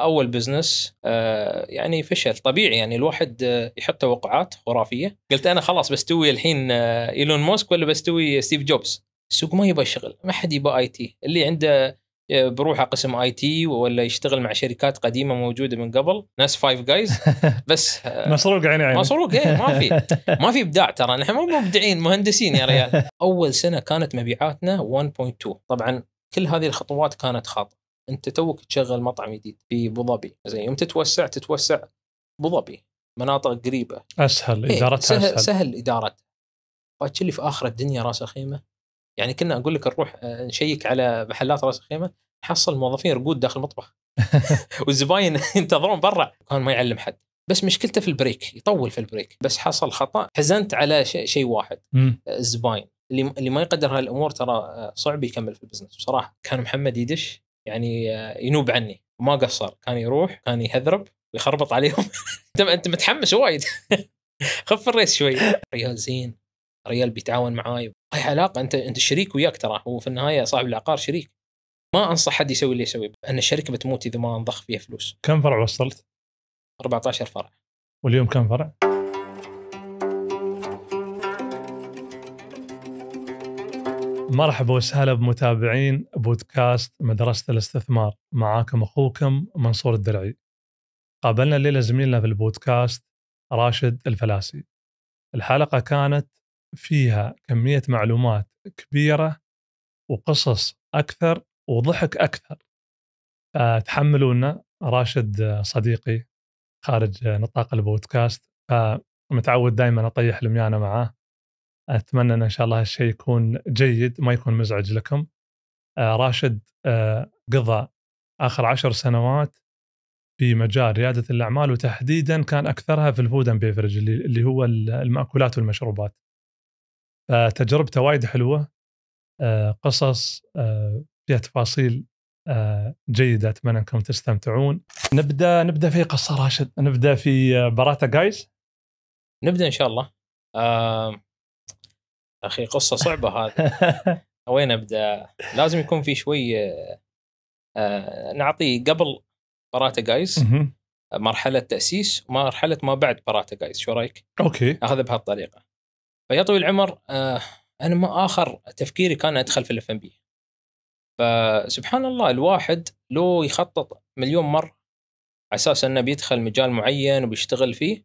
اول بزنس آه، يعني فشل طبيعي يعني الواحد آه، يحط توقعات خرافيه قلت انا خلاص بستوي الحين آه، ايلون ماسك ولا بستوي ستيف جوبز السوق ما يبغى شغل ما حد يبغى اي تي اللي عنده بروحه قسم اي تي ولا يشتغل مع شركات قديمه موجوده من قبل ناس فايف جايز بس مسروق عيني عيني مسروق ايه ما في ما في ابداع ترى نحن مو مبدعين مهندسين يا ريال اول سنه كانت مبيعاتنا 1.2 طبعا كل هذه الخطوات كانت خاطئه انت توك تشغل مطعم جديد في ابو ظبي زين يوم تتوسع تتوسع ابو ظبي مناطق قريبه اسهل إيه، ادارتها إيه سهل, اسهل سهل ادارتها باكر اللي في اخر الدنيا راس الخيمه يعني كنا اقول لك نروح آه، نشيك على محلات راس الخيمه نحصل موظفين رقود داخل المطبخ والزباين ينتظرون برا كان ما يعلم حد بس مشكلته في البريك يطول في البريك بس حصل خطا حزنت على شيء شي واحد آه، الزباين اللي اللي ما يقدر هالامور ترى آه، صعب يكمل في البزنس بصراحه كان محمد يدش يعني آه، ينوب عني وما قصر كان يروح كان يهذرب ويخربط عليهم انت متحمس وايد خف الريس شوي ريال زين ريال بيتعاون معاي هاي علاقه انت انت شريك وياك ترى هو في النهايه صاحب العقار شريك ما انصح حد يسوي اللي يسويه ان الشركه بتموت اذا ما انضخ فيها فلوس كم فرع وصلت 14 فرع واليوم كم فرع مرحبا وسهلا بمتابعين بودكاست مدرسة الاستثمار معاكم أخوكم منصور الدرعي قابلنا الليلة زميلنا في البودكاست راشد الفلاسي الحلقة كانت فيها كمية معلومات كبيرة وقصص أكثر وضحك أكثر فتحملونا راشد صديقي خارج نطاق البودكاست فمتعود دائما أطيح لميانة معاه اتمنى ان شاء الله هالشيء يكون جيد ما يكون مزعج لكم آه، راشد آه، قضى اخر عشر سنوات في مجال رياده الاعمال وتحديدا كان اكثرها في الفود اند بيفرج اللي هو المأكولات والمشروبات. فتجربته وايد حلوه آه، قصص فيها تفاصيل جيده اتمنى انكم تستمتعون. نبدا نبدا في قصه راشد، نبدا في براتا جايز. نبدا ان شاء الله. اخي قصه صعبه هذه وين ابدا؟ لازم يكون في شوي آه, آه، نعطي قبل جايز مرحله تاسيس ومرحله ما بعد جايز شو رايك؟ اوكي اخذ بهالطريقه فيا طويل العمر آه انا ما اخر تفكيري كان ادخل في الاف ام بي فسبحان الله الواحد لو يخطط مليون مره على اساس انه بيدخل مجال معين وبيشتغل فيه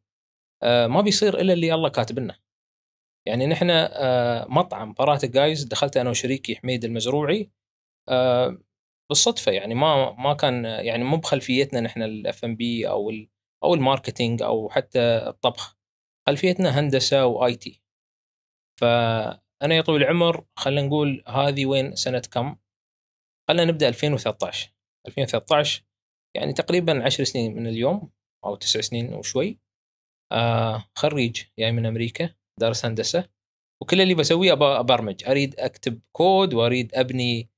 آه ما بيصير الا اللي الله كاتب لنا يعني نحن آه، مطعم براتا جايز دخلت انا وشريكي حميد المزروعي آه، بالصدفه يعني ما ما كان يعني مو بخلفيتنا نحن الاف ام بي او او الماركتينج او حتى الطبخ خلفيتنا هندسه واي تي فانا يا طويل العمر خلينا نقول هذه وين سنه كم خلينا نبدا 2013 2013 يعني تقريبا 10 سنين من اليوم او 9 سنين وشوي آه، خريج جاي يعني من امريكا دارس هندسه وكل اللي بسويه ابرمج اريد اكتب كود واريد ابني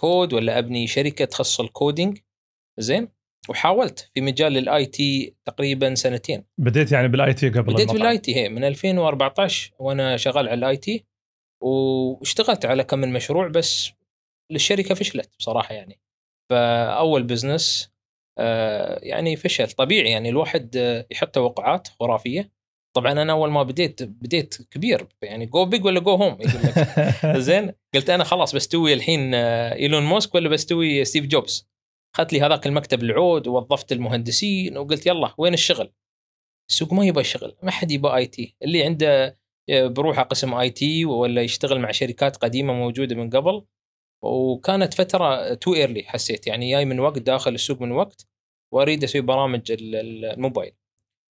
كود ولا ابني شركه تخص الكودينج زين وحاولت في مجال الاي تي تقريبا سنتين بديت يعني بالاي تي قبل بديت بالاي تي هي من 2014 وانا شغال على الاي تي واشتغلت على كم من مشروع بس الشركه فشلت بصراحه يعني فاول بزنس آه، يعني فشل طبيعي يعني الواحد آه، يحط توقعات خرافيه طبعا انا اول ما بديت بديت كبير يعني جو بيج ولا جو هوم زين قلت انا خلاص بستوي الحين آه، ايلون موسك ولا بستوي ستيف جوبز اخذت لي هذاك المكتب العود ووظفت المهندسين وقلت يلا وين الشغل؟ السوق ما يبغى شغل ما حد يبغى اي تي اللي عنده آه، بروحه قسم اي تي ولا يشتغل مع شركات قديمه موجوده من قبل وكانت فتره تو ايرلي حسيت يعني جاي من وقت داخل السوق من وقت واريد اسوي برامج الموبايل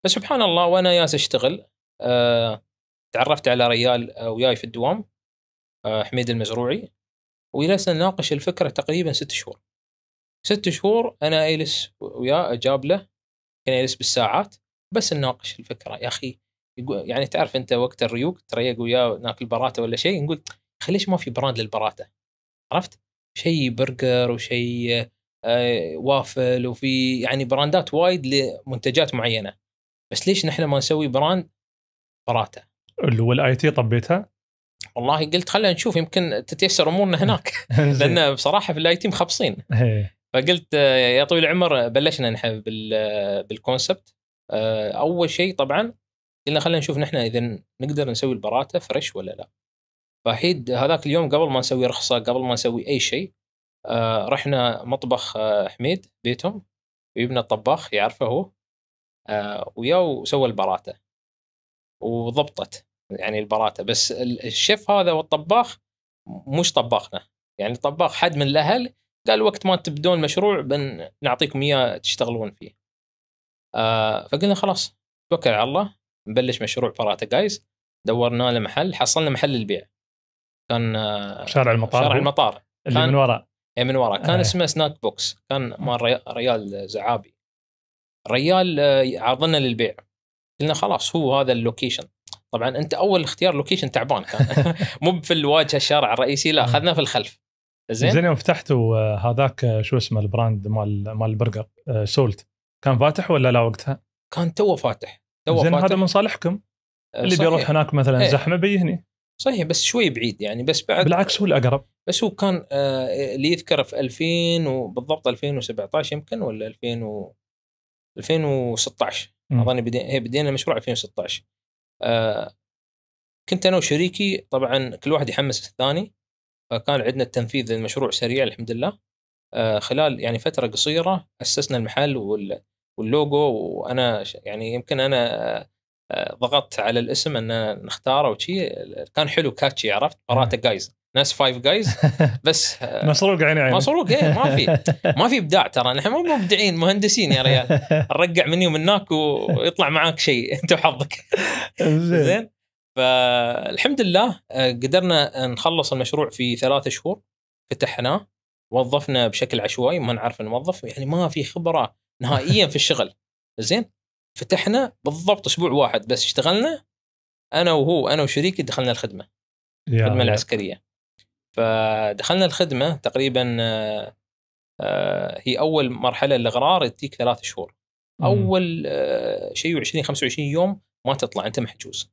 فسبحان الله وانا ياس اشتغل أه تعرفت على ريال آه، وياي في الدوام أه حميد المزروعي وجلسنا نناقش الفكره تقريبا ست شهور ست شهور انا اجلس وياه اجاب له كان اجلس بالساعات بس نناقش الفكره يا اخي يقول يعني تعرف انت وقت الريوق تريق وياه ناكل براته ولا شيء نقول اخي ليش ما في براند للبراته؟ عرفت؟ شيء برجر وشيء آه، وافل وفي يعني براندات وايد لمنتجات معينه بس ليش نحن ما نسوي براند براتا اللي هو الاي تي طبيتها والله قلت خلينا نشوف يمكن تتيسر امورنا هناك لان بصراحه في الاي تي مخبصين فقلت يا طويل العمر بلشنا نحن بالكونسبت آه، اول شيء طبعا قلنا خلينا نشوف نحن اذا نقدر نسوي البراته فريش ولا لا فحيد هذاك اليوم قبل ما نسوي رخصه قبل ما نسوي اي شيء آه، رحنا مطبخ آه، حميد بيتهم ويبنى الطباخ يعرفه هو آه، ويا وسوى البراته وضبطت يعني البراته بس الشيف هذا والطباخ مش طباخنا يعني طباخ حد من الاهل قال وقت ما تبدون مشروع بنعطيكم اياه تشتغلون فيه آه، فقلنا خلاص توكل على الله نبلش مشروع براته جايز دورنا له محل حصلنا محل للبيع كان آه، شارع المطار شارع المطار اللي من وراء إيه، من وراء كان آه. اسمه سناك بوكس كان مال ريال زعابي ريال آه، عرضنا للبيع قلنا خلاص هو هذا اللوكيشن طبعا انت اول اختيار لوكيشن تعبان كان مو في الواجهه الشارع الرئيسي لا اخذناه في الخلف زين زين يوم فتحتوا آه، هذاك آه، شو اسمه البراند مال مال البرجر سولت كان فاتح ولا لا وقتها؟ كان تو فاتح تو زين هذا من صالحكم اللي صحيح. بيروح هناك مثلا ايه. زحمه بيهني صحيح بس شوي بعيد يعني بس بعد بالعكس هو الاقرب بس هو كان اللي يذكر يذكره في 2000 وبالضبط 2017 يمكن ولا 2000 و 2016 اظن إيه، بدينا بدينا المشروع 2016 آه كنت انا وشريكي طبعا كل واحد يحمس الثاني فكان عندنا التنفيذ للمشروع سريع الحمد لله آه خلال يعني فتره قصيره اسسنا المحل وال واللوجو وانا يعني يمكن انا آه، ضغطت على الاسم ان نختاره وشي كان حلو كاتشي عرفت براتا جايز ناس فايف جايز بس آه، مسروق عيني عيني مسروق ايه ما في ما في ابداع ترى نحن مو مبدعين مهندسين يا ريال نرقع مني ومناك ويطلع معاك شيء انت وحظك زين فالحمد لله آه، قدرنا نخلص المشروع في ثلاثة شهور فتحناه وظفنا بشكل عشوائي ما نعرف نوظف يعني ما في خبره نهائيا في الشغل زين فتحنا بالضبط اسبوع واحد بس اشتغلنا انا وهو انا وشريكي دخلنا الخدمه الخدمه العسكريه فدخلنا الخدمه تقريبا آه، آه، هي اول مرحله الاغرار تجيك ثلاث شهور اول آه، شيء 20 25 يوم ما تطلع انت محجوز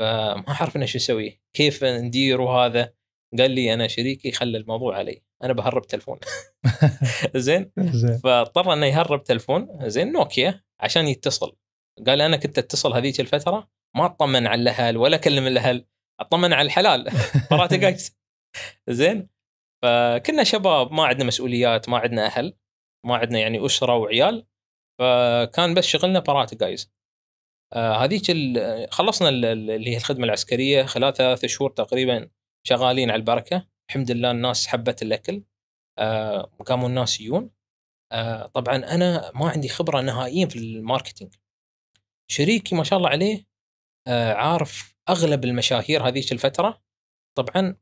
فما عرفنا شو نسوي كيف ندير وهذا قال لي انا شريكي خلى الموضوع علي انا بهرب تلفون زين فاضطر انه يهرب تلفون زين نوكيا عشان يتصل قال انا كنت اتصل هذيك الفتره ما اطمن على الاهل ولا اكلم الاهل اطمن على الحلال مرات زين فكنا شباب ما عندنا مسؤوليات ما عندنا اهل ما عندنا يعني اسره وعيال فكان بس شغلنا بارات جايز آه، هذيك خلصنا اللي هي الخدمه العسكريه خلال ثلاث شهور تقريبا شغالين على البركه الحمد لله الناس حبت الاكل آه، قاموا الناس يجون آه، طبعا انا ما عندي خبره نهائيا في الماركتينج شريكي ما شاء الله عليه عارف اغلب المشاهير هذيك الفتره طبعا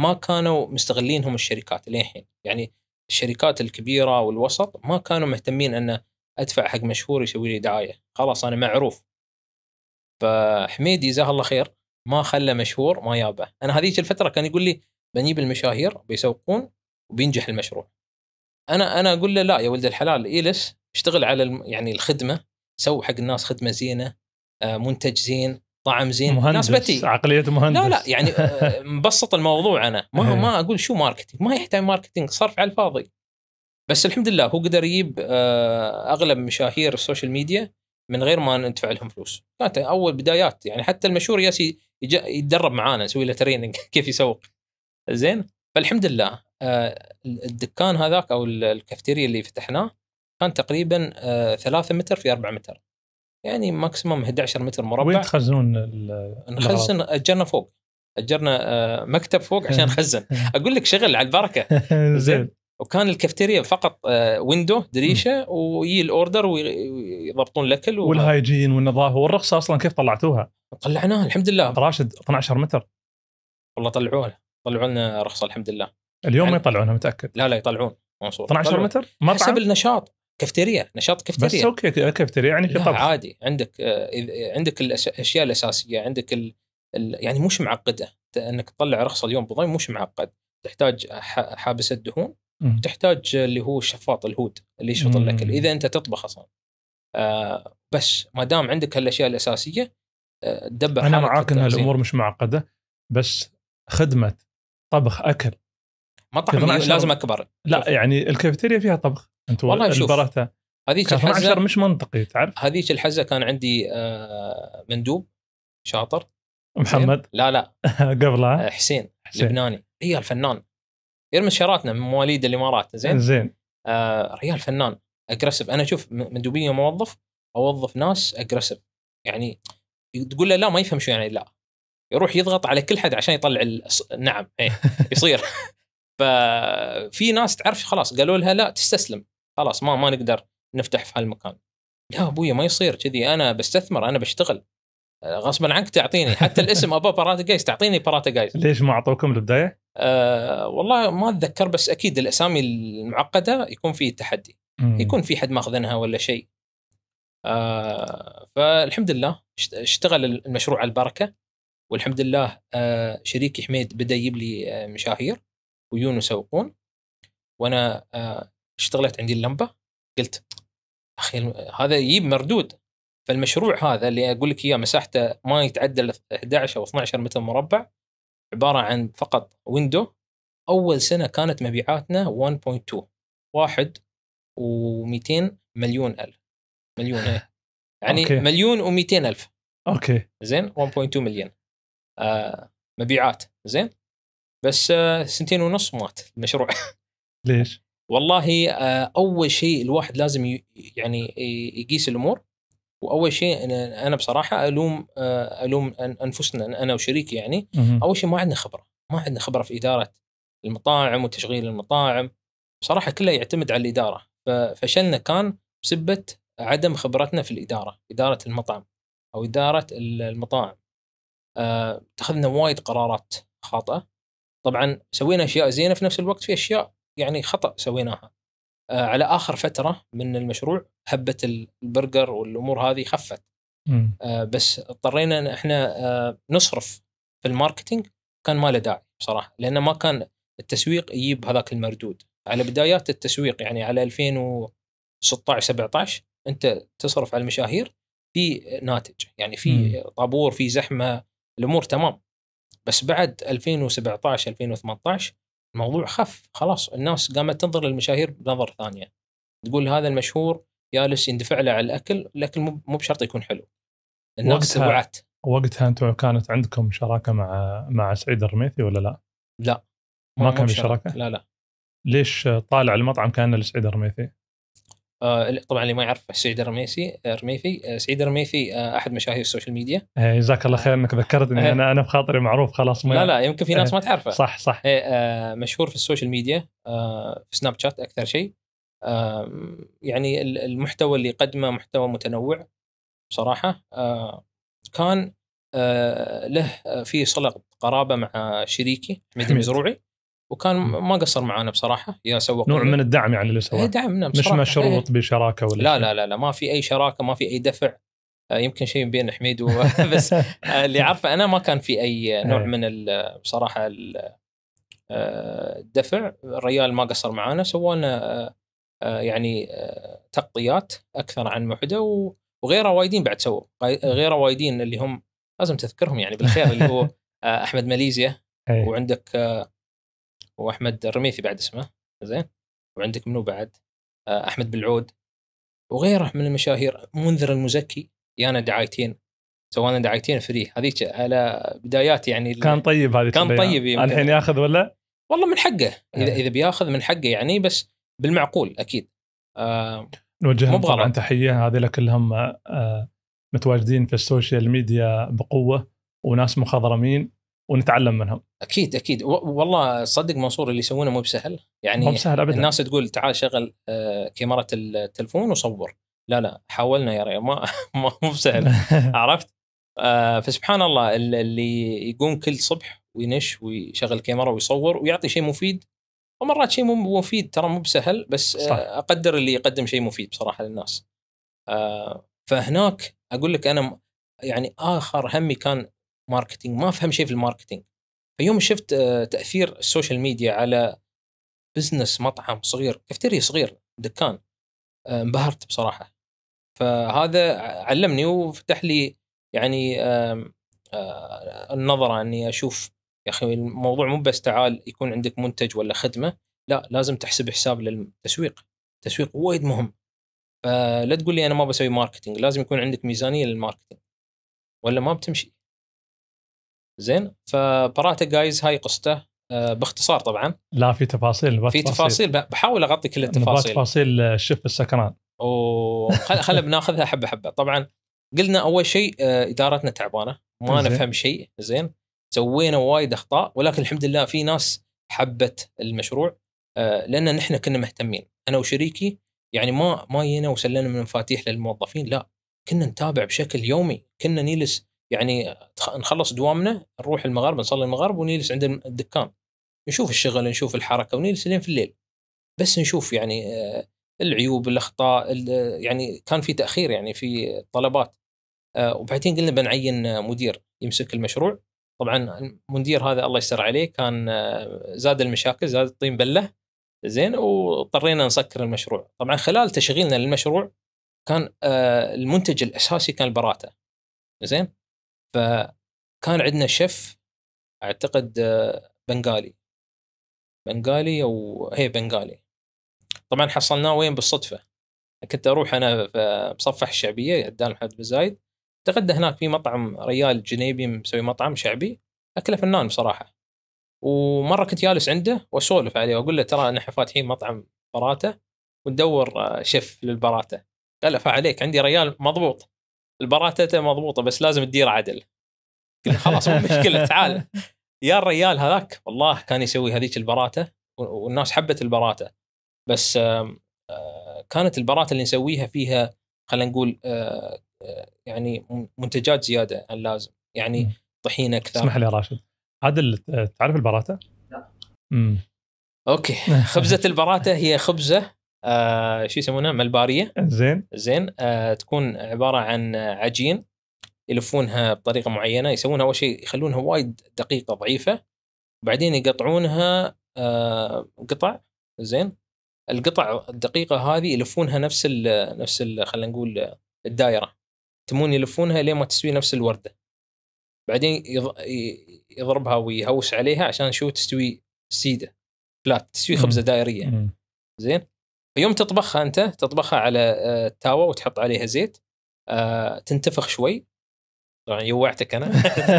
ما كانوا مستغلينهم الشركات للحين يعني الشركات الكبيره والوسط ما كانوا مهتمين ان ادفع حق مشهور يسوي لي دعايه خلاص انا معروف فحميد جزاه الله خير ما خلى مشهور ما يابه انا هذيك الفتره كان يقول لي بنجيب المشاهير بيسوقون وبينجح المشروع انا انا اقول له لا يا ولد الحلال ايلس اشتغل على يعني الخدمه سو حق الناس خدمه زينه آه، منتج زين طعم زين مهندس عقليه مهندس لا لا يعني آه، مبسط الموضوع انا ما إيه. ما اقول شو ماركتينج ما يحتاج ماركتينج صرف على الفاضي بس الحمد لله هو قدر يجيب آه، اغلب مشاهير السوشيال ميديا من غير ما ندفع لهم فلوس كانت اول بدايات يعني حتى المشهور ياسي يتدرب معانا نسوي له تريننج كيف يسوق زين فالحمد لله آه، الدكان هذاك او الكافتيريا اللي فتحناه كان تقريبا 3 متر في 4 متر يعني ماكسيموم 11 متر مربع وين تخزنون نخزن اجرنا فوق اجرنا آه، مكتب فوق عشان نخزن اقول لك شغل على البركه زين وكان الكافتيريا فقط ويندو آه، دريشه ويجي الاوردر ويضبطون الاكل و... والهايجين والنظافه والرخصه اصلا كيف طلعتوها؟ طلعناها الحمد لله راشد 12 متر والله طلعوها طلعوا لنا رخصه الحمد لله اليوم يعني... ما يطلعونها متاكد لا لا يطلعون منصور 12 متر مطعم حسب النشاط كافتيريا نشاط كافتيريا بس اوكي كافتيريا يعني في طبخ عادي عندك آه، عندك الاشياء الاساسيه عندك ال يعني مش معقده انك تطلع رخصه اليوم بضي مش معقد تحتاج حابس الدهون تحتاج اللي هو الشفاط الهود اللي يشفط الاكل اذا انت تطبخ اصلا آه بس ما دام عندك هالاشياء الاساسيه تدبر آه انا معاك ان الامور مش معقده بس خدمه طبخ اكل مطعم إيه، لازم اكبر لا يعني الكافيتيريا فيها طبخ انت والله شوف هذيك الحزه مش منطقي تعرف هذيك الحزه كان عندي آه، مندوب شاطر محمد لا لا قبلها آه، حسين, حسين لبناني ريال إيه، فنان يرمس شاراتنا من مواليد الامارات زين زين آه ريال فنان اجريسف انا اشوف مندوبيه موظف اوظف ناس اجريسف يعني تقول له لا ما يفهم شو يعني لا يروح يضغط على كل حد عشان يطلع نعم ايه يصير ففي ناس تعرف خلاص قالوا لها لا تستسلم خلاص ما ما نقدر نفتح في هالمكان لا ابوي ما يصير كذي انا بستثمر انا بشتغل آه، غصبا عنك تعطيني حتى الاسم ابا باراتا جايز تعطيني باراتا جايز ليش ما اعطوكم البدايه؟ أه والله ما اتذكر بس اكيد الاسامي المعقده يكون في تحدي يكون في حد ماخذنها ولا شيء أه فالحمد لله اشتغل المشروع على البركه والحمد لله أه شريكي حميد بدا يجيب لي آه، مشاهير ويون يسوقون وانا أه اشتغلت عندي اللمبه قلت اخي هذا يجيب مردود فالمشروع هذا اللي اقول لك اياه مساحته ما يتعدى 11 او 12 متر مربع عباره عن فقط ويندو اول سنه كانت مبيعاتنا 1.2 واحد و200 مليون الف مليون ايه يعني أوكي. مليون و200 الف اوكي زين 1.2 مليون آه مبيعات زين بس آه سنتين ونص مات المشروع ليش؟ والله آه، اول شيء الواحد لازم يعني آه، يقيس الامور واول شيء انا بصراحه الوم آه، الوم انفسنا انا وشريكي يعني اول شيء ما عندنا خبره ما عندنا خبره في اداره المطاعم وتشغيل المطاعم بصراحه كله يعتمد على الاداره ففشلنا كان بسبه عدم خبرتنا في الاداره اداره المطعم او اداره المطاعم اتخذنا وايد قرارات خاطئه طبعا سوينا اشياء زينه في نفس الوقت في اشياء يعني خطا سويناها آه، على اخر فتره من المشروع هبه البرجر والامور هذه خفت مم. آه، بس اضطرينا ان احنا آه، نصرف في الماركتينج كان ما له داعي بصراحه لان ما كان التسويق يجيب هذاك المردود على بدايات التسويق يعني على 2016 17 انت تصرف على المشاهير في ناتج يعني في طابور في زحمه الامور تمام بس بعد 2017 2018 الموضوع خف خلاص الناس قامت تنظر للمشاهير بنظر ثانيه تقول هذا المشهور جالس يندفع له على الاكل الاكل مو بشرط يكون حلو الناس وقتها وقتها انتم كانت عندكم شراكه مع مع سعيد الرميثي ولا لا؟ لا ما, ما كان في شراكه؟ لا لا ليش طالع المطعم كان لسعيد الرميثي؟ آه، طبعا اللي ما يعرف سعيد الرميسي الرميثي آه، سعيد الرميفي آه، احد مشاهير السوشيال ميديا إيه، جزاك الله خير انك ذكرتني إيه. انا انا بخاطري معروف خلاص ما لا لا يمكن في ناس إيه. ما تعرفه صح صح مشهور في السوشيال ميديا في سناب شات اكثر شيء يعني المحتوى اللي قدمه محتوى متنوع بصراحه كان له في صله قرابه مع شريكي حميد المزروعي وكان ما قصر معانا بصراحه يا سوق نوع من الدعم يعني اللي سواه إيه، دعم نعم مش مشروط إيه. بشراكه ولا لا لا لا لا ما في اي شراكه ما في اي دفع آه، يمكن شيء بين حميد بس آه، اللي عارفه انا ما كان في اي نوع إيه. من بصراحه الدفع آه، الريال ما قصر معانا سوانا يعني تغطيات اكثر عن محدة وغيره وايدين بعد سووا غيره وايدين اللي هم لازم تذكرهم يعني بالخير اللي هو احمد ماليزيا وعندك واحمد الرميثي بعد اسمه زين وعندك منو بعد آه، احمد بالعود وغيره من المشاهير منذر المزكي يانا دعايتين سوانا دعايتين فري هذيك على بدايات يعني كان طيب هذه كان طيب الحين ياخذ ولا؟ والله من حقه اذا إيه. اذا بياخذ من حقه يعني بس بالمعقول اكيد آه نوجه طبعا تحيه هذول كلهم آه متواجدين في السوشيال ميديا بقوه وناس مخضرمين ونتعلم منهم اكيد اكيد والله صدق منصور اللي يسوونه مو بسهل يعني مو بسهل ابدا الناس تقول تعال شغل آه، كاميرا التلفون وصور لا لا حاولنا يا ريال ما مو بسهل عرفت آه، فسبحان الله اللي يقوم كل صبح وينش ويشغل كاميرا ويصور ويعطي شيء مفيد ومرات شيء مو مفيد ترى مو بسهل بس آه، صح. اقدر اللي يقدم شيء مفيد بصراحه للناس فهناك اقول لك انا يعني اخر همي كان ماركتينج ما افهم شيء في الماركتينج فيوم شفت آه، تاثير السوشيال ميديا على بزنس مطعم صغير كافتيريا صغير دكان آه، انبهرت بصراحه فهذا علمني وفتح لي يعني آه، النظره اني اشوف يا اخي الموضوع مو بس تعال يكون عندك منتج ولا خدمه لا لازم تحسب حساب للتسويق التسويق وايد مهم فلا تقول لي انا ما بسوي ماركتينج لازم يكون عندك ميزانيه للماركتينج ولا ما بتمشي زين فبراته جايز هاي قصته آه، باختصار طبعا لا في تفاصيل في تفاصيل بحاول اغطي كل التفاصيل تفاصيل الشف آه، السكران وخل بناخذها حبه حبه طبعا قلنا اول شيء آه، ادارتنا تعبانه ما نفهم شيء زين سوينا وايد اخطاء ولكن الحمد لله في ناس حبت المشروع لان نحن كنا مهتمين انا وشريكي يعني ما ما جينا وسلمنا من مفاتيح للموظفين لا كنا نتابع بشكل يومي كنا نجلس يعني نخلص دوامنا نروح المغرب نصلي المغرب ونجلس عند الدكان نشوف الشغل نشوف الحركه ونجلس لين في الليل بس نشوف يعني آه، العيوب الاخطاء يعني كان في تاخير يعني في طلبات آه، وبعدين قلنا بنعين مدير يمسك المشروع طبعا المدير هذا الله يستر عليه كان آه، زاد المشاكل زاد الطين بله زين واضطرينا نسكر المشروع طبعا خلال تشغيلنا للمشروع كان المنتج الاساسي كان البراته زين فكان عندنا شيف اعتقد آه، بنغالي بنغالي او هي بنغالي طبعا حصلناه وين بالصدفه كنت اروح انا مصفح الشعبيه قدام محمد بن زايد اعتقد هناك في مطعم ريال جنيبي مسوي مطعم شعبي اكله فنان بصراحه ومره كنت جالس عنده واسولف عليه واقول له ترى نحن فاتحين مطعم براته وندور آه، شيف للبراته قال فعليك عندي ريال مضبوط المباراه مضبوطه بس لازم تدير عدل قلنا خلاص مو مشكله تعال يا الريال هذاك والله كان يسوي هذيك البراته والناس حبت البراته بس آه، كانت البراته اللي نسويها فيها خلينا نقول آه، آه، يعني منتجات زياده عن اللازم يعني طحين اكثر اسمح لي يا راشد عادل تعرف البراته؟ لا امم اوكي خبزه البراته هي خبزه آه شو يسمونها ملباريه زين زين آه تكون عباره عن عجين يلفونها بطريقه معينه يسوونها اول شيء يخلونها وايد دقيقه ضعيفه بعدين يقطعونها آه قطع زين القطع الدقيقه هذه يلفونها نفس الـ نفس خلينا نقول الدائره تمون يلفونها لين ما تسوي نفس الورده بعدين يضربها ويهوس عليها عشان شو تستوي سيده فلات تسوي خبزه دائريه زين يوم تطبخها انت تطبخها على آه، التاوه وتحط عليها زيت آه، تنتفخ شوي طبعا يوعتك انا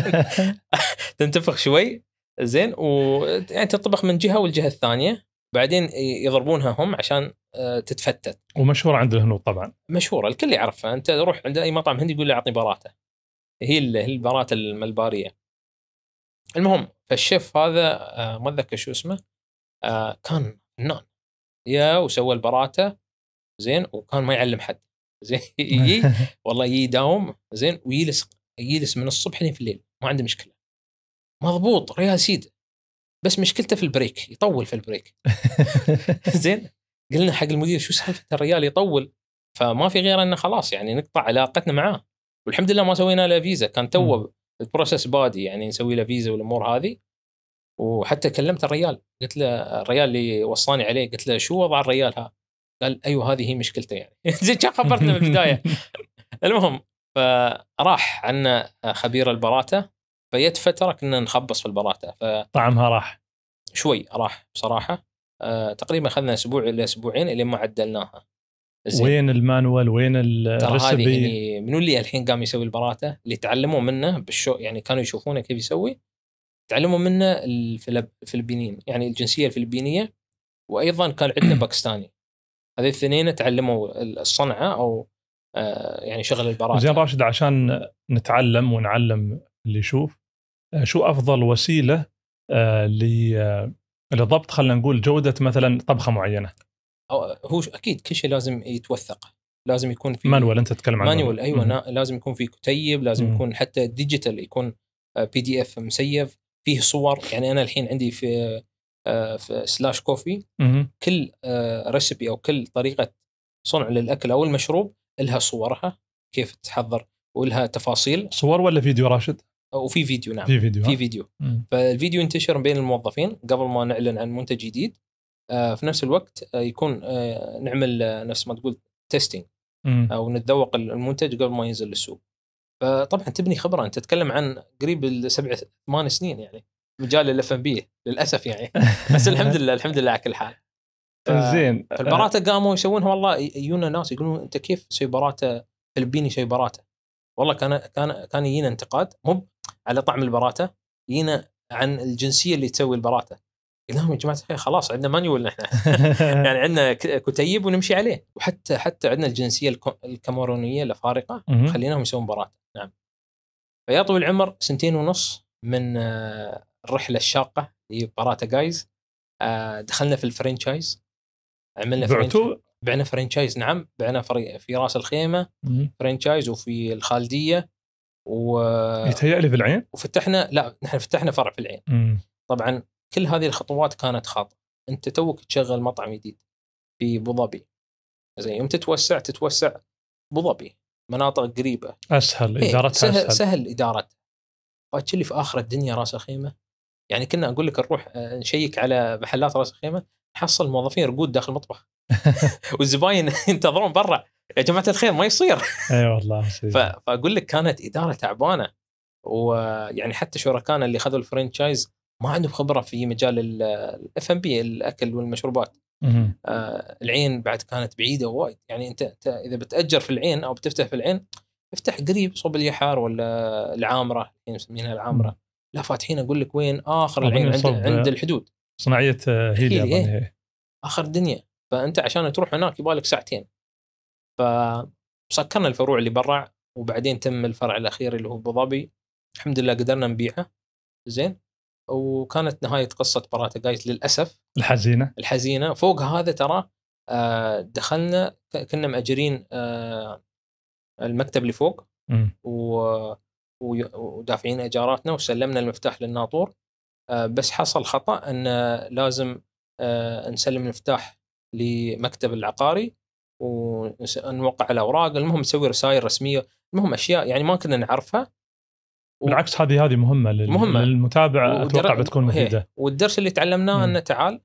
تنتفخ شوي زين و يعني تطبخ من جهه والجهه الثانيه بعدين يضربونها هم عشان آه، تتفتت ومشهوره عند الهنود طبعا مشهوره الكل يعرفها انت روح عند اي مطعم هندي يقول له اعطني براته هي البراته الملباريه المهم فالشيف هذا ما اتذكر شو اسمه كان فنان يا وسوى البراته زين وكان ما يعلم حد زين يجي والله يجي يداوم زين ويجلس يجلس من الصبح لين في الليل ما عنده مشكله مضبوط ريال سيد بس مشكلته في البريك يطول في البريك زين قلنا حق المدير شو سالفه الريال يطول فما في غير انه خلاص يعني نقطع علاقتنا معاه والحمد لله ما سوينا له فيزا كان تو البروسس بادي يعني نسوي له فيزا والامور هذه وحتى كلمت الريال قلت له الريال اللي وصاني عليه قلت له شو وضع الريال ها؟ قال ايوه هذه هي مشكلته يعني كان خبرتنا من البدايه المهم فراح عنا خبير البراته فجت فتره كنا نخبص في البراته ف طعمها راح شوي راح بصراحه أه تقريبا اخذنا اسبوع الى اسبوعين اللي ما عدلناها وين المانوال وين الريسبي يعني منو اللي الحين قام يسوي البراته اللي تعلموا منه بالشو يعني كانوا يشوفونه كيف يسوي تعلموا منه الفلبينيين يعني الجنسيه الفلبينيه وايضا كان عندنا باكستاني هذين الاثنين تعلموا الصنعه او آه، يعني شغل البراءه زين راشد عشان نتعلم ونعلم اللي يشوف آه، شو افضل وسيله آه، لضبط خلينا نقول جوده مثلا طبخه معينه هو اكيد كل شيء لازم يتوثق لازم يكون في مانوال انت تتكلم عن مانوال ايوه لازم يكون في كتيب لازم يكون حتى ديجيتال يكون بي دي اف مسيف فيه صور يعني انا الحين عندي في آه، في سلاش كوفي كل ريسبي آه، او كل طريقه صنع للاكل او المشروب لها صورها كيف تحضر ولها تفاصيل صور ولا فيديو راشد؟ وفي فيديو نعم في فيديو في فيديو فالفيديو ينتشر بين الموظفين قبل ما نعلن عن منتج جديد آه، في نفس الوقت يكون نعمل نفس ما تقول تيستينج او نتذوق المنتج قبل ما ينزل للسوق فطبعا تبني خبره انت تتكلم عن قريب السبع ثمان سنين يعني مجال الاف ام بي للاسف يعني بس الحمد لله الحمد لله على كل حال طيب، زين فالبراته قاموا يسوونها والله يجونا ناس يقولون انت كيف تسوي براته فلبيني يسوي براته والله كان كان كان يجينا انتقاد مو على طعم البراته يجينا عن الجنسيه اللي تسوي البراته قلنا لهم يا جماعه الخير خلاص عندنا مانيول احنا يعني عندنا كتيب ونمشي عليه وحتى حتى عندنا الجنسيه الكاميرونيه الافارقه خليناهم يسوون مباراه نعم فيا طويل العمر سنتين ونص من آه، الرحله الشاقه اللي باراتا جايز آه، دخلنا في الفرنشايز عملنا بعتوا بعنا فرنشايز نعم بعنا في راس الخيمه فرنشايز وفي الخالديه و يتهيأ لي في العين وفتحنا لا نحن فتحنا فرع في العين مم. طبعا كل هذه الخطوات كانت خاطئه انت توك تشغل مطعم جديد في ابو ظبي زين يوم تتوسع تتوسع ابو ظبي مناطق قريبه اسهل إيه، ادارتها سهل اسهل سهل ادارتها اللي في اخر الدنيا راس خيمه يعني كنا اقول لك نروح آه، نشيك على محلات راس خيمه نحصل موظفين رقود داخل المطبخ والزباين ينتظرون برا يا جماعه الخير ما يصير اي والله فاقول لك كانت اداره تعبانه ويعني حتى شركائنا اللي اخذوا الفرنشايز ما عندهم خبره في مجال الاف ام بي الاكل والمشروبات آه العين بعد كانت بعيده وايد يعني انت, اذا بتاجر في العين او بتفتح في العين افتح قريب صوب اليحار ولا العامره الحين مسمينها العامره لا فاتحين اقول لك وين اخر العين عند, عند آه، الحدود صناعيه آه، هيلي إيه. هي. اخر الدنيا فانت عشان تروح هناك يبالك ساعتين فسكرنا الفروع اللي برا وبعدين تم الفرع الاخير اللي هو ابو ظبي الحمد لله قدرنا نبيعه زين وكانت نهايه قصه براتا جايز للاسف الحزينه الحزينه فوق هذا ترى آه، دخلنا كنا ماجرين آه، المكتب اللي فوق ودافعين اجاراتنا وسلمنا المفتاح للناطور آه، بس حصل خطا ان لازم نسلم المفتاح لمكتب العقاري ونوقع الاوراق المهم نسوي رسائل رسميه المهم اشياء يعني ما كنا نعرفها و... بالعكس هذه هذه مهمه, لل... مهمة. للمتابع ودر... اتوقع بتكون مفيده هي. والدرس اللي تعلمناه انه تعال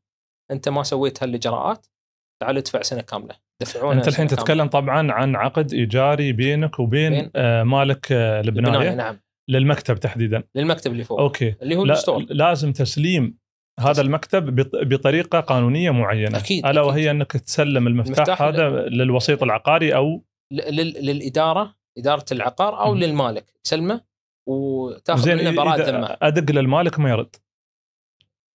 انت ما سويت هالاجراءات تعال ادفع سنه كامله دفعونا انت الحين تتكلم طبعا عن عقد ايجاري بينك وبين بين آه مالك آه البنايه, البناية نعم. للمكتب تحديدا للمكتب اللي فوق اوكي اللي هو لا لازم تسليم هذا المكتب بطريقه قانونيه معينه أكيد الا وهي انك تسلم المفتاح هذا للوسيط العقاري او للاداره اداره العقار او م. للمالك تسلمه وتاخذ منه براءة ذمة ادق للمالك ما يرد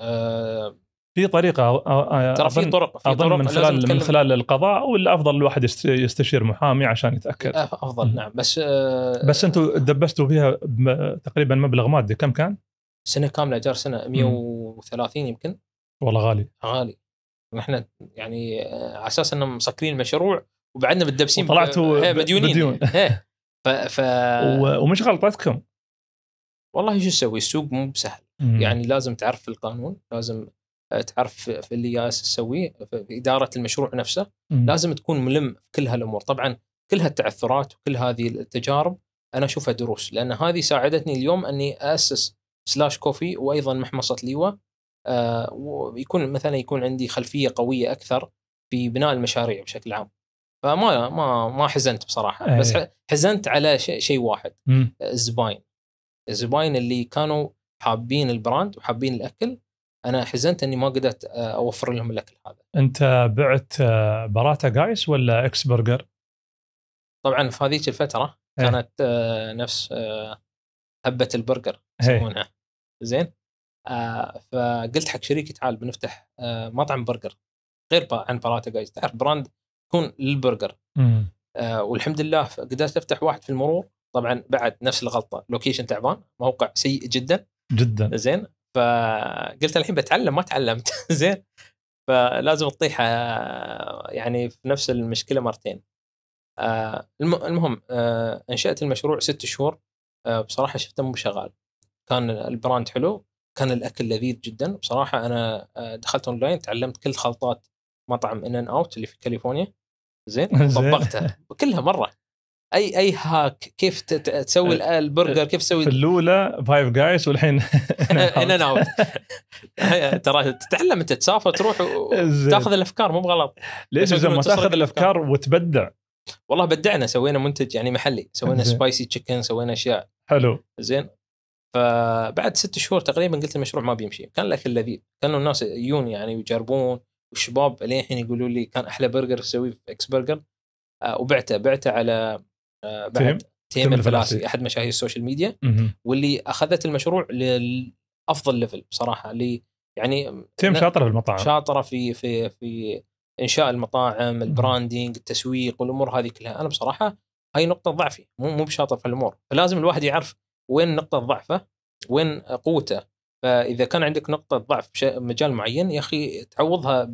أه في طريقه آه، آه، آه، ترى في طرق في اظن من خلال من خلال القضاء ولا افضل الواحد يستشير محامي عشان يتاكد افضل نعم بس آه بس انتم دبستوا فيها تقريبا مبلغ مادي كم كان؟ سنه كامله جار سنه 130 يمكن والله غالي غالي نحن يعني على اساس انهم مسكرين المشروع وبعدنا بالدبسين طلعتوا مديونين مديون ف... ف... ومش غلطتكم والله شو اسوي السوق مو بسهل يعني لازم تعرف القانون لازم آه، تعرف في اللي جالس تسويه في اداره المشروع نفسه مم. لازم تكون ملم كل هالامور طبعا كل هالتعثرات وكل هذه التجارب انا اشوفها دروس لان هذه ساعدتني اليوم اني اسس سلاش كوفي وايضا محمصه ليوا آه ويكون مثلا يكون عندي خلفيه قويه اكثر في بناء المشاريع بشكل عام فما ما ما حزنت بصراحه بس إيه. حزنت على شيء شي واحد آه، الزباين الزباين اللي كانوا حابين البراند وحابين الاكل انا حزنت اني ما قدرت آه، اوفر لهم الاكل هذا. انت بعت آه، براتا جايس ولا اكس برجر؟ طبعا في هذيك الفتره إيه. كانت آه، نفس هبه البرجر إيه. يسمونها زين فقلت حق شريكي تعال بنفتح مطعم برجر غير عن براتا جايس تعرف براند يكون للبرجر والحمد لله قدرت افتح واحد في المرور طبعا بعد نفس الغلطه لوكيشن تعبان موقع سيء جدا جدا زين فقلت الحين بتعلم ما تعلمت زين فلازم تطيح آه، يعني في نفس المشكله مرتين آه، المهم آه، انشات المشروع ست شهور بصراحه شفته مو شغال كان البراند حلو كان الاكل لذيذ جدا بصراحه انا دخلت اونلاين تعلمت كل خلطات مطعم ان ان اوت اللي في كاليفورنيا زين طبقتها كلها مره اي اي هاك كيف تسوي أه، البرجر أه، كيف تسوي في الاولى فايف جايز والحين ان ان اوت ترى تتعلم انت تسافر تروح وتاخذ الافكار مو بغلط ليش لما تاخذ الافكار وتبدع والله بدعنا سوينا منتج يعني محلي سوينا سبايسي تشيكن سوينا اشياء حلو زين فبعد ست شهور تقريبا قلت المشروع ما بيمشي كان الاكل لذيذ كانوا الناس يجون يعني ويجربون والشباب الحين يقولوا لي كان احلى برجر تسويه في اكس برجر آه، وبعته بعته على آه، تيم تيم الفلاسي احد مشاهير السوشيال ميديا مم. واللي اخذت المشروع لافضل ليفل بصراحه اللي يعني تيم شاطره في المطاعم شاطره في في في انشاء المطاعم البراندينج التسويق والامور هذه كلها انا بصراحه هاي نقطه ضعفي مو مو بشاطر في الامور فلازم الواحد يعرف وين نقطه ضعفه وين قوته فاذا كان عندك نقطه ضعف في مجال معين يا اخي تعوضها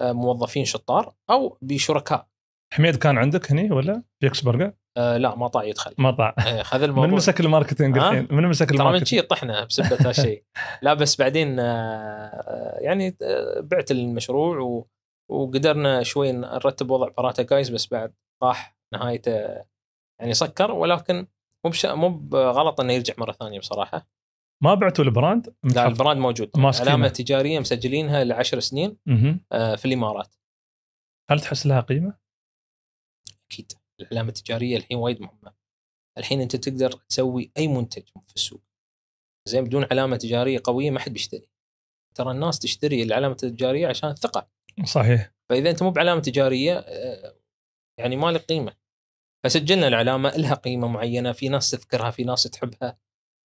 بموظفين شطار او بشركاء حميد كان عندك هني ولا في برجر؟ آه لا ما طاع يدخل ما طاع آه، خذ الموضوع من مسك الماركتينج الحين من مسك الماركتينج ترى من شي طحنا بسبب هالشيء لا بس بعدين آه, آه، يعني آه، بعت المشروع و وقدرنا شوي نرتب وضع براتا جايز بس بعد طاح نهايته يعني سكر ولكن مو مبش... مو بغلط انه يرجع مره ثانيه بصراحه ما بعتوا البراند؟ لا البراند موجود ماسكينة. علامه تجاريه مسجلينها لعشر سنين آه في الامارات هل تحس لها قيمه؟ اكيد العلامه التجاريه الحين وايد مهمه الحين انت تقدر تسوي اي منتج في السوق زين بدون علامه تجاريه قويه ما حد بيشتري ترى الناس تشتري العلامه التجاريه عشان الثقه صحيح فاذا انت مو بعلامه تجاريه آه، يعني ما لك قيمه فسجلنا العلامه لها قيمه معينه في ناس تذكرها في ناس تحبها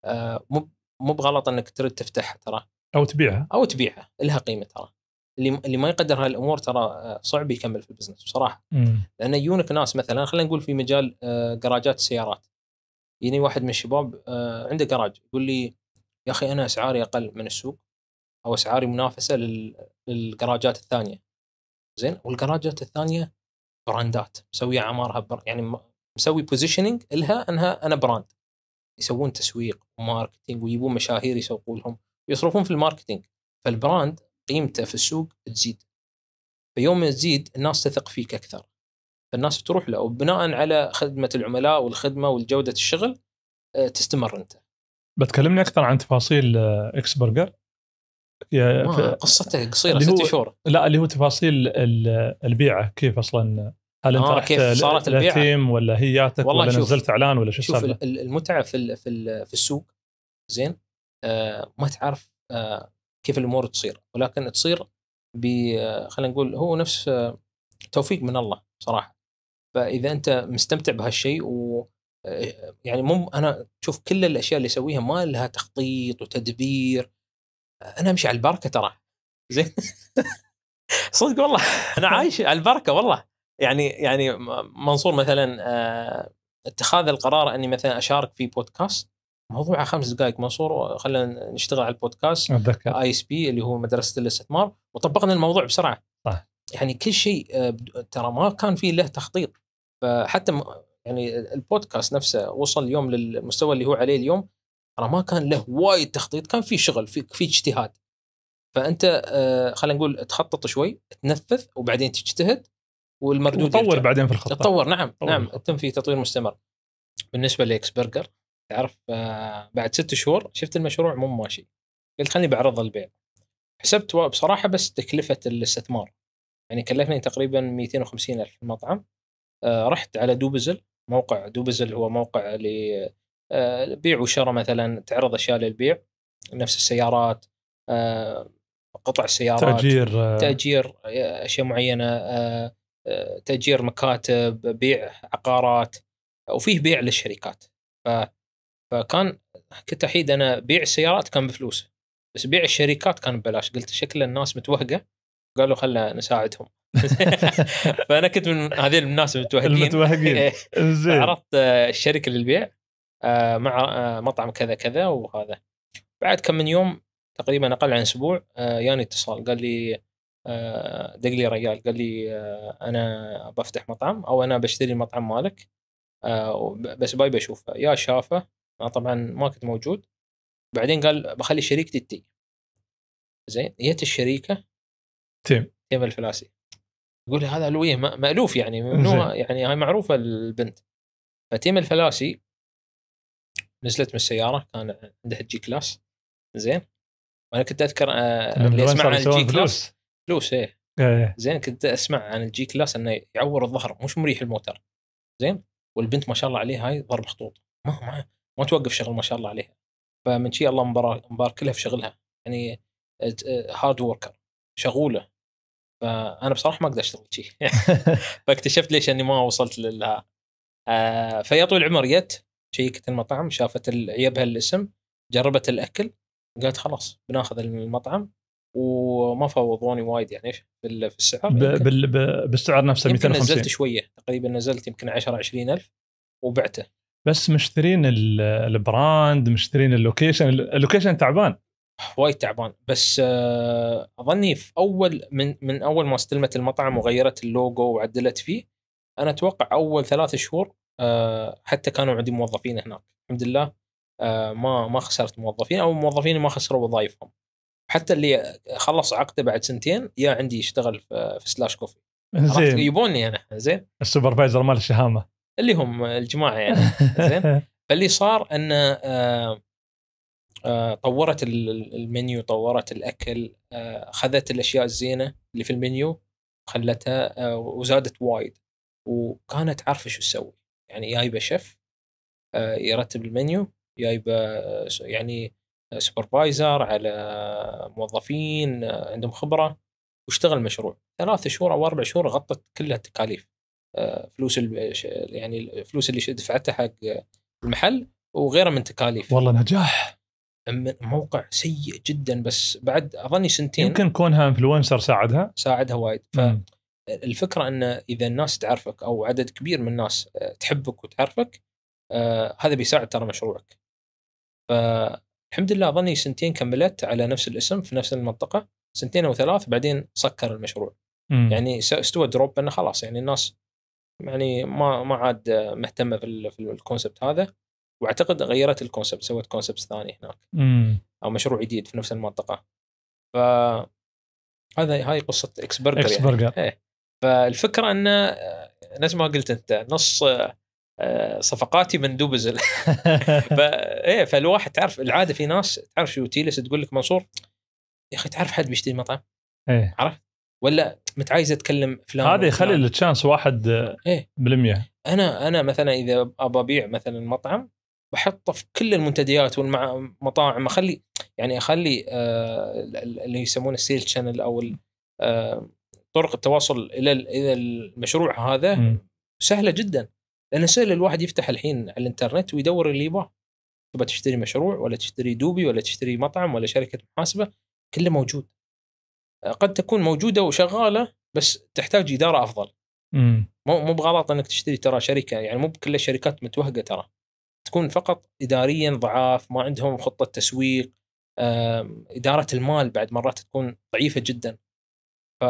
آه، مو مو بغلط انك ترد تفتحها ترى او تبيعها او تبيعها لها قيمه ترى اللي ما يقدر هالامور ترى آه، صعب يكمل في البزنس بصراحه مم. لان يجونك ناس مثلا خلينا نقول في مجال جراجات آه، السيارات يجيني واحد من الشباب آه، عنده جراج يقول لي يا اخي انا اسعاري اقل من السوق او اسعاري منافسه للجراجات الثانيه زين والجراجات الثانيه براندات مسويه عمارها بر... يعني مسوي بوزيشننج لها انها انا براند يسوون تسويق وماركتينج ويجيبون مشاهير يسوقون لهم ويصرفون في الماركتينج فالبراند قيمته في السوق تزيد فيوم في تزيد الناس تثق فيك اكثر فالناس تروح له وبناء على خدمه العملاء والخدمه والجوده الشغل آه، تستمر انت بتكلمني اكثر عن تفاصيل آه، اكس برجر قصته قصيره ست شهور لا اللي هو تفاصيل البيعه كيف اصلا هل انت آه كيف صارت البيعه تيم ولا هي جاتك ولا شوف نزلت اعلان ولا شو شوف المتعه في في السوق زين آه ما تعرف آه كيف الامور تصير ولكن تصير ب خلينا نقول هو نفس توفيق من الله صراحه فاذا انت مستمتع بهالشيء و يعني مو انا شوف كل الاشياء اللي اسويها ما لها تخطيط وتدبير انا امشي على البركه ترى زين صدق والله انا عايش على البركه والله يعني يعني منصور مثلا آه، اتخاذ القرار اني مثلا اشارك في بودكاست موضوع خمس دقائق منصور خلينا نشتغل على البودكاست اتذكر اي اس بي اللي هو مدرسه الاستثمار وطبقنا الموضوع بسرعه صح يعني كل شيء آه، ترى ما كان فيه له تخطيط فحتى يعني البودكاست نفسه وصل اليوم للمستوى اللي هو عليه اليوم ترى ما كان له وايد تخطيط كان في شغل في في اجتهاد فانت آه، خلينا نقول تخطط شوي تنفذ وبعدين تجتهد والمردود تطور بعدين في الخطه تطور نعم نعم يتم في تطوير مستمر بالنسبه لاكس برجر تعرف آه، بعد ست شهور شفت المشروع مو ماشي قلت خليني بعرض البيع حسبت بصراحة بس تكلفة الاستثمار يعني كلفني تقريبا 250 ألف المطعم آه، رحت على دوبزل موقع دوبزل هو موقع لبيع آه، وشراء مثلا تعرض أشياء للبيع نفس السيارات قطع السيارات تأجير تأجير أشياء معينة تأجير مكاتب بيع عقارات وفيه بيع للشركات فكان كنت احيد انا بيع السيارات كان بفلوس بس بيع الشركات كان ببلاش قلت شكل الناس متوهقه قالوا خلنا نساعدهم فانا كنت من هذه الناس المتوهقين المتوهقين إيه. زين عرضت الشركه للبيع آه، مع آه، مطعم كذا كذا وهذا بعد كم من يوم تقريبا اقل عن اسبوع ياني آه، اتصال قال لي دق لي ريال قال لي انا بفتح مطعم او انا بشتري المطعم مالك بس باي بشوفه يا شافه انا آه، طبعا ما كنت موجود بعدين قال بخلي شريكتي تي زين جت الشريكه تيم تيم الفلاسي يقول هذا الويه مالوف يعني ممنوع يعني هاي معروفه البنت فتيم الفلاسي نزلت من السياره كان عندها جي كلاس زين وانا كنت اذكر آه، اللي اسمع عن الجي كلاس فلوس إيه. إيه،, ايه زين كنت اسمع عن الجي كلاس انه يعور الظهر مش مريح الموتر زين والبنت ما شاء الله عليها هاي ضرب خطوط ما ما ما توقف شغل ما شاء الله عليها فمن شي الله مبارك لها في شغلها يعني هارد آه، آه، وركر شغوله فانا بصراحه ما اقدر اشتغل شيء فاكتشفت ليش اني ما وصلت لها آه، فيا طويل العمر جت شيكت المطعم شافت عيبها الاسم جربت الاكل قالت خلاص بناخذ المطعم وما فوضوني وايد يعني في السعر بالسعر نفسه 250 نزلت شويه تقريبا نزلت يمكن 10 20000 وبعته بس مشترين البراند مشترين اللوكيشن اللوكيشن تعبان وايد تعبان بس آه، اظني في اول من من اول ما استلمت المطعم وغيرت اللوجو وعدلت فيه انا اتوقع اول ثلاث شهور آه، حتى كانوا عندي موظفين هناك الحمد لله آه، ما ما خسرت موظفين او موظفين ما خسروا وظائفهم حتى اللي خلص عقده بعد سنتين يا عندي يشتغل في سلاش كوفي زين يبوني انا زين السوبرفايزر مال الشهامه اللي هم الجماعه يعني زين فاللي صار ان آه، آه، طورت المنيو طورت الاكل آه، اخذت الاشياء الزينه اللي في المنيو خلتها وزادت وايد وكانت عارفه شو تسوي يعني جايبه شيف يرتب المنيو جايبه يعني سوبرفايزر على موظفين عندهم خبره واشتغل المشروع ثلاث شهور او اربع شهور غطت كل التكاليف آه، فلوس يعني الفلوس اللي دفعتها حق المحل وغيره من تكاليف والله نجاح موقع سيء جدا بس بعد اظني سنتين يمكن كونها انفلونسر ساعدها ساعدها وايد فالفكره ان اذا الناس تعرفك او عدد كبير من الناس آه، تحبك وتعرفك آه هذا بيساعد ترى مشروعك فالحمد لله اظني سنتين كملت على نفس الاسم في نفس المنطقه سنتين او ثلاث بعدين سكر المشروع م. يعني استوى دروب انه خلاص يعني الناس يعني ما ما عاد مهتمه في, في الكونسبت هذا واعتقد غيرت الكونسبت سوت كونسبت ثاني هناك مم. او مشروع جديد في نفس المنطقه ف هذا هاي قصه اكس برجر اكس برجر يعني. إيه. فالفكره انه آه، نفس ما قلت انت نص آه، صفقاتي من ف... ايه فالواحد تعرف العاده في ناس تعرف شو تيلس تقول لك منصور يا اخي تعرف حد بيشتري مطعم؟ ايه عرفت؟ ولا متعايز اتكلم فلان هذا يخلي التشانس واحد آه، إيه؟ بالمية انا انا مثلا اذا ابى ابيع مثلا مطعم بحطه في كل المنتديات والمطاعم اخلي يعني اخلي آه اللي يسمونه السيل شانل او آه طرق التواصل الى الى المشروع هذا م. سهله جدا لان سهل الواحد يفتح الحين على الانترنت ويدور اللي يبغاه تبى تشتري مشروع ولا تشتري دوبي ولا تشتري مطعم ولا شركه محاسبه كله موجود قد تكون موجوده وشغاله بس تحتاج اداره افضل. مم. مو مو بغلط انك تشتري ترى شركه يعني مو بكل الشركات متوهقه ترى. تكون فقط اداريا ضعاف، ما عندهم خطه تسويق، اداره المال بعد مرات تكون ضعيفه جدا. ف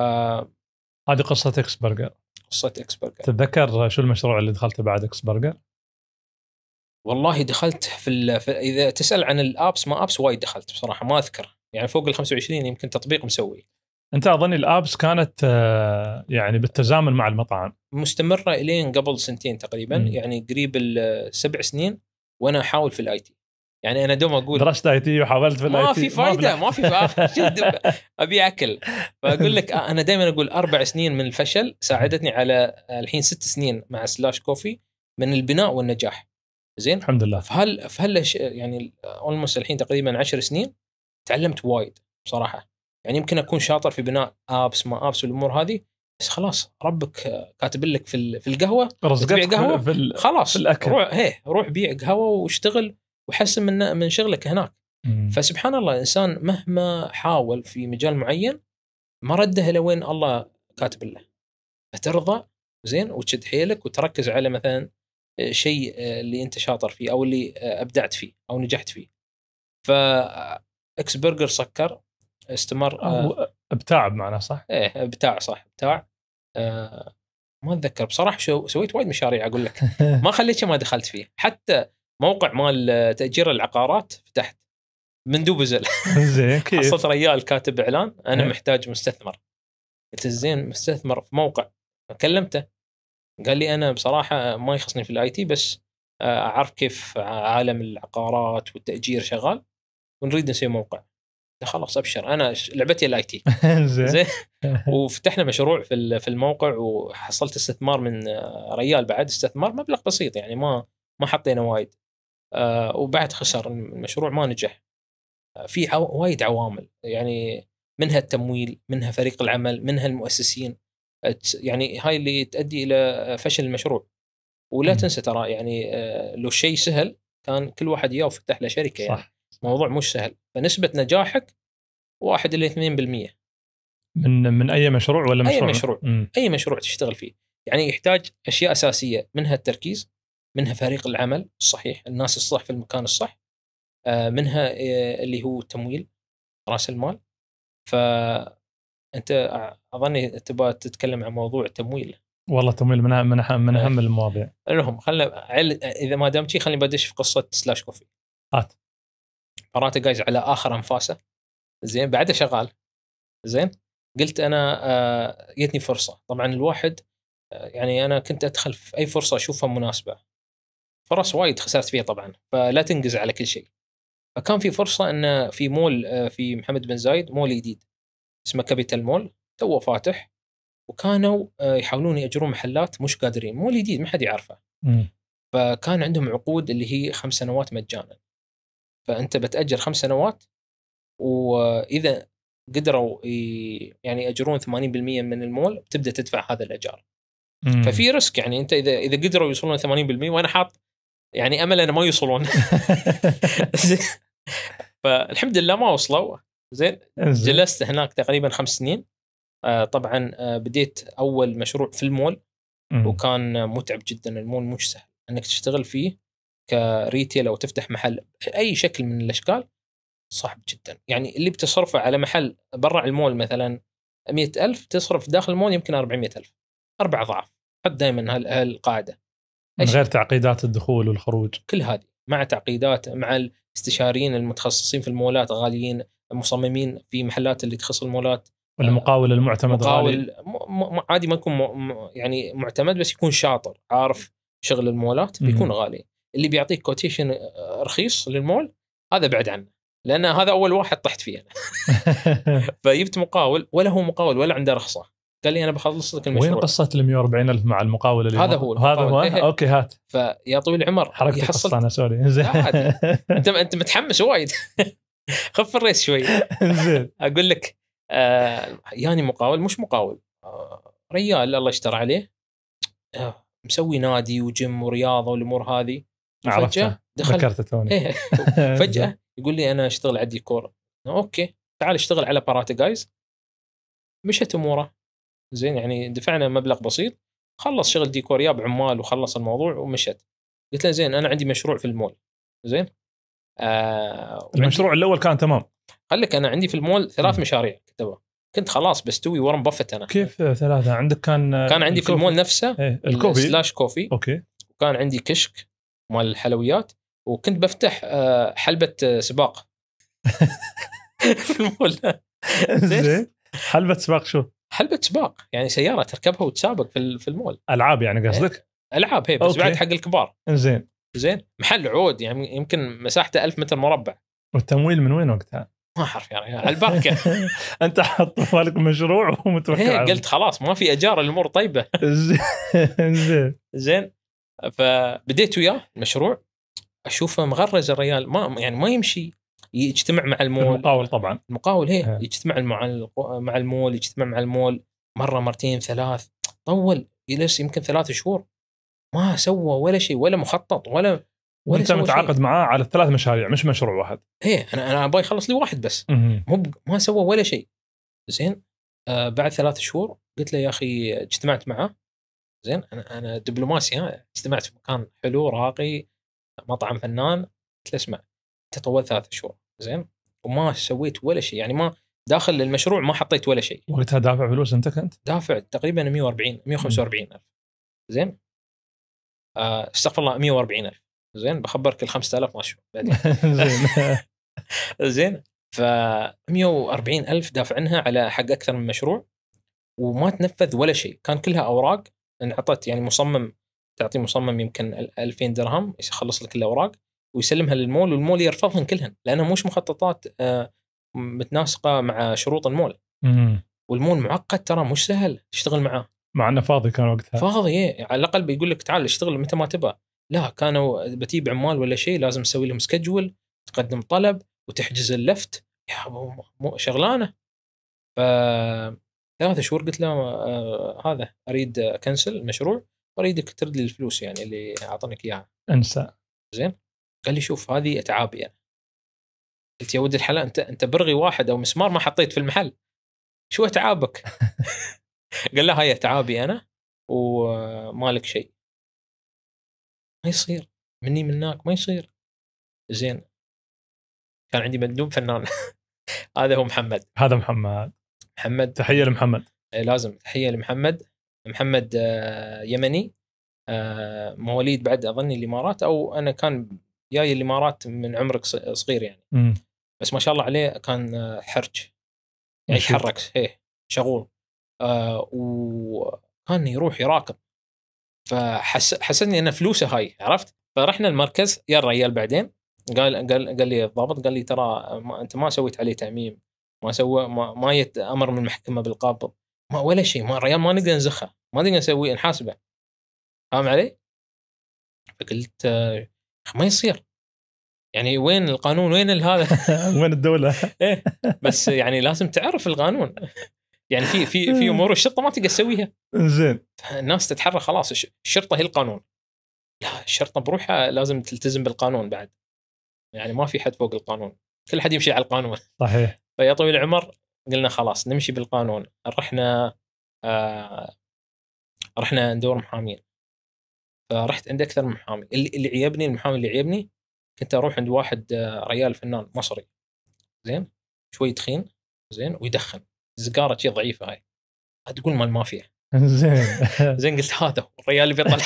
هذه قصه اكس برجر. قصه اكس برجر. تتذكر شو المشروع اللي دخلته بعد اكس برجر؟ والله دخلت في, ال... في اذا تسال عن الابس ما ابس وايد دخلت بصراحه ما اذكر يعني فوق ال 25 يمكن تطبيق مسوي انت اظن الابس كانت آه، يعني بالتزامن مع المطاعم مستمره الين قبل سنتين تقريبا م. يعني قريب السبع آه، سنين وانا احاول في الاي تي يعني انا دوم اقول درست اي تي وحاولت في الاي تي ما في فايده ما في فايده ابي اكل فاقول لك آه، انا دائما اقول اربع سنين من الفشل ساعدتني على الحين ست سنين مع سلاش كوفي من البناء والنجاح زين الحمد لله فهل فهل يعني اولموست الحين تقريبا 10 سنين تعلمت وايد بصراحه يعني يمكن اكون شاطر في بناء ابس ما ابس والامور هذه بس خلاص ربك كاتب لك في في القهوه تبيع قهوه في خلاص في الاكل روح هي روح بيع قهوه واشتغل وحسن من من شغلك هناك مم. فسبحان الله الانسان مهما حاول في مجال معين ما رده الى وين الله كاتب له فترضى زين وتشد حيلك وتركز على مثلا شيء آه، اللي انت شاطر فيه او اللي آه، ابدعت فيه او نجحت فيه فاكس آه، برجر سكر استمر آه،, آه ابتاع بمعنى صح؟ ايه ابتاع صح ابتاع آه ما اتذكر بصراحه شو سويت وايد مشاريع اقول لك ما خليت ما دخلت فيه حتى موقع مال تاجير العقارات فتحت دوب زل زين كيف حصلت ريال كاتب اعلان انا إيه. محتاج مستثمر قلت زين مستثمر في موقع كلمته قال لي انا بصراحه ما يخصني في الاي تي بس آه، اعرف كيف عالم العقارات والتاجير شغال ونريد نسوي موقع خلاص ابشر انا لعبتي الاي تي زين وفتحنا مشروع في في الموقع وحصلت استثمار من ريال بعد استثمار مبلغ بسيط يعني ما ما حطينا وايد آه، وبعد خسر المشروع ما نجح آه، في وايد عوامل يعني منها التمويل منها فريق العمل منها المؤسسين يعني هاي اللي تؤدي الى فشل المشروع ولا تنسى ترى يعني آه، لو شيء سهل كان كل واحد يا وفتح له شركه يعني. صح. يعني موضوع مش سهل فنسبه نجاحك 1 الى 2% من من اي مشروع ولا مشروع؟ اي مشروع م. اي مشروع تشتغل فيه يعني يحتاج اشياء اساسيه منها التركيز منها فريق العمل الصحيح الناس الصح في المكان الصح آه، منها آه، اللي هو التمويل راس المال فانت آه، اظني تبغى تتكلم عن موضوع التمويل والله التمويل من من من إيه. اهم المواضيع المهم خلينا اذا ما دام شي خليني بدش في قصه سلاش كوفي هات باراتا جايز على اخر انفاسه زين بعده شغال زين قلت انا آه، جتني فرصه طبعا الواحد آه، يعني انا كنت ادخل في اي فرصه اشوفها مناسبه فرص وايد خسرت فيها طبعا فلا تنقز على كل شيء فكان في فرصه انه في مول آه، في محمد بن زايد مول جديد اسمه كابيتال مول توه فاتح وكانوا يحاولون ياجرون محلات مش قادرين مول جديد ما حد يعرفه فكان عندهم عقود اللي هي خمس سنوات مجانا فانت بتاجر خمس سنوات واذا قدروا يعني ياجرون 80% من المول بتبدا تدفع هذا الاجار مم. ففي ريسك يعني انت اذا اذا قدروا يوصلون 80% وانا حاط يعني امل انه ما يوصلون فالحمد لله ما وصلوا زين جلست هناك تقريبا خمس سنين آه، طبعا آه، بديت اول مشروع في المول وكان متعب جدا المول مش سهل انك تشتغل فيه كريتيل او تفتح محل اي شكل من الاشكال صعب جدا يعني اللي بتصرفه على محل برا المول مثلا 100000 تصرف داخل المول يمكن 400000 اربع اضعاف حط دائما هالقاعده من غير تعقيدات الدخول والخروج كل هذه مع تعقيدات مع الاستشاريين المتخصصين في المولات غاليين مصممين في محلات اللي تخص المولات المقاول آه، المعتمد مقاول غالي عادي ما يكون يعني معتمد بس يكون شاطر عارف شغل المولات بيكون غالي اللي بيعطيك كوتيشن رخيص للمول هذا بعد عنه لان هذا اول واحد طحت فيه انا فجبت مقاول ولا هو مقاول ولا عنده رخصه قال لي انا بخلص لك المشروع وين قصه ال 140 الف مع المقاول اللي هذا هو هذا هو إيه،, إيه. اوكي هات فيا طويل العمر حركتي حصلت انا سوري انت انت متحمس وايد خف الريس شوي زين اقول لك آه يعني مقاول مش مقاول آه ريال الله اشترى عليه آه مسوي نادي وجيم ورياضه والامور هذه فجاه دخل ذكرت توني إيه فجاه يقول لي انا اشتغل على الديكور اوكي تعال اشتغل على بارات جايز مشت اموره زين يعني دفعنا مبلغ بسيط خلص شغل ديكور ياب عمال وخلص الموضوع ومشت قلت له زين انا عندي مشروع في المول زين آه المشروع الاول كان تمام خليك انا عندي في المول ثلاث مشاريع كتبه كنت خلاص بستوي ورم بفت انا كيف ثلاثه عندك كان كان عندي الكوفي. في المول نفسه ايه الكوفي سلاش كوفي اوكي وكان عندي كشك مال الحلويات وكنت بفتح آه، حلبه آه، سباق في المول زين حلبه سباق شو؟ حلبه سباق يعني سياره تركبها وتسابق في المول العاب يعني إيه. قصدك؟ العاب هي بس أوكي. بعد حق الكبار زين زين محل عود يعني يمكن مساحته ألف متر مربع والتمويل من وين وقتها؟ ما اعرف يا رجال البركه انت حاط بالك مشروع ومتوكل إيه، قلت خلاص ما في اجار الامور طيبه زين زين فبديت وياه المشروع اشوفه مغرز الريال ما يعني ما يمشي يجتمع مع المول المقاول طبعا المقاول هي يجتمع مع مع المول يجتمع مع المول مره مرتين ثلاث طول يجلس يمكن ثلاث شهور ما سوى ولا شيء ولا مخطط ولا ولا انت متعاقد معاه على الثلاث مشاريع مش مشروع واحد ايه انا انا ابغى يخلص لي واحد بس مو ما سوى ولا شيء زين آه بعد ثلاث شهور قلت له يا اخي اجتمعت معاه زين انا انا دبلوماسي ها اجتمعت في مكان حلو راقي مطعم فنان قلت له اسمع انت طولت ثلاث شهور زين وما سويت ولا شيء يعني ما داخل المشروع ما حطيت ولا شيء وقتها دافع فلوس انت كنت؟ دافع تقريبا 140 145 الف زين آه، استغفر الله 140 الف زين بخبرك ال 5000 مشروع بعدين زين زين ف 140 الف دافعنها على حق اكثر من مشروع وما تنفذ ولا شيء كان كلها اوراق انعطت يعني مصمم تعطي مصمم يمكن 2000 درهم يخلص لك الاوراق ويسلمها للمول والمول يرفضهم كلهن لانها مش مخططات آه، متناسقه مع شروط المول. مم. والمول معقد ترى مش سهل تشتغل معاه. مع انه فاضي كان وقتها. فاضي ايه على الاقل بيقول لك تعال اشتغل متى ما تبغى. لا كانوا بتيب عمال ولا شيء لازم تسوي لهم سكجول تقدم طلب وتحجز اللفت يا شغلانه. ف ثلاثة شهور قلت له آه هذا اريد اكنسل المشروع واريدك ترد لي الفلوس يعني اللي اعطونك اياها انسى زين قال لي شوف هذه اتعابي يعني. انا قلت يا ولد الحلال انت انت برغي واحد او مسمار ما حطيت في المحل شو اتعابك؟ قال له هاي اتعابي انا ومالك شيء ما يصير مني منك ما يصير زين كان عندي مندوب فنان هذا هو محمد هذا محمد محمد تحيه لمحمد إيه، لازم تحيه لمحمد محمد آه، يمني آه، مواليد بعد اظني الامارات او انا كان جاي الامارات من عمرك صغير يعني م. بس ما شاء الله عليه كان آه، حرج يعني يتحرك ايه شغول آه وكان يروح يراقب فحسسني ان فلوسه هاي عرفت فرحنا المركز يا الرجال بعدين قال قال قال لي الضابط قال لي ترى ما انت ما سويت عليه تعميم ما سوى ما, ما يت امر من المحكمه بالقابض ما ولا شيء ما الريال ما نقدر نزخه ما نقدر نسوي نحاسبه فاهم علي؟ فقلت آه، ما يصير يعني وين القانون وين هذا وين الدوله ايه بس يعني لازم تعرف القانون يعني في في في امور الشرطه ما تقدر تسويها زين الناس تتحرى خلاص الشرطه هي القانون لا الشرطه بروحها لازم تلتزم بالقانون بعد يعني ما في حد فوق القانون كل حد يمشي على القانون صحيح فيا طويل العمر قلنا خلاص نمشي بالقانون رحنا آه رحنا ندور محامين فرحت عند اكثر من محامي اللي, اللي عيبني المحامي اللي عيبني كنت اروح عند واحد آه ريال فنان مصري زين شوي تخين زين ويدخن سيجاره شي ضعيفه هاي تقول مال مافيا زين زين قلت هذا الريال اللي بيطلع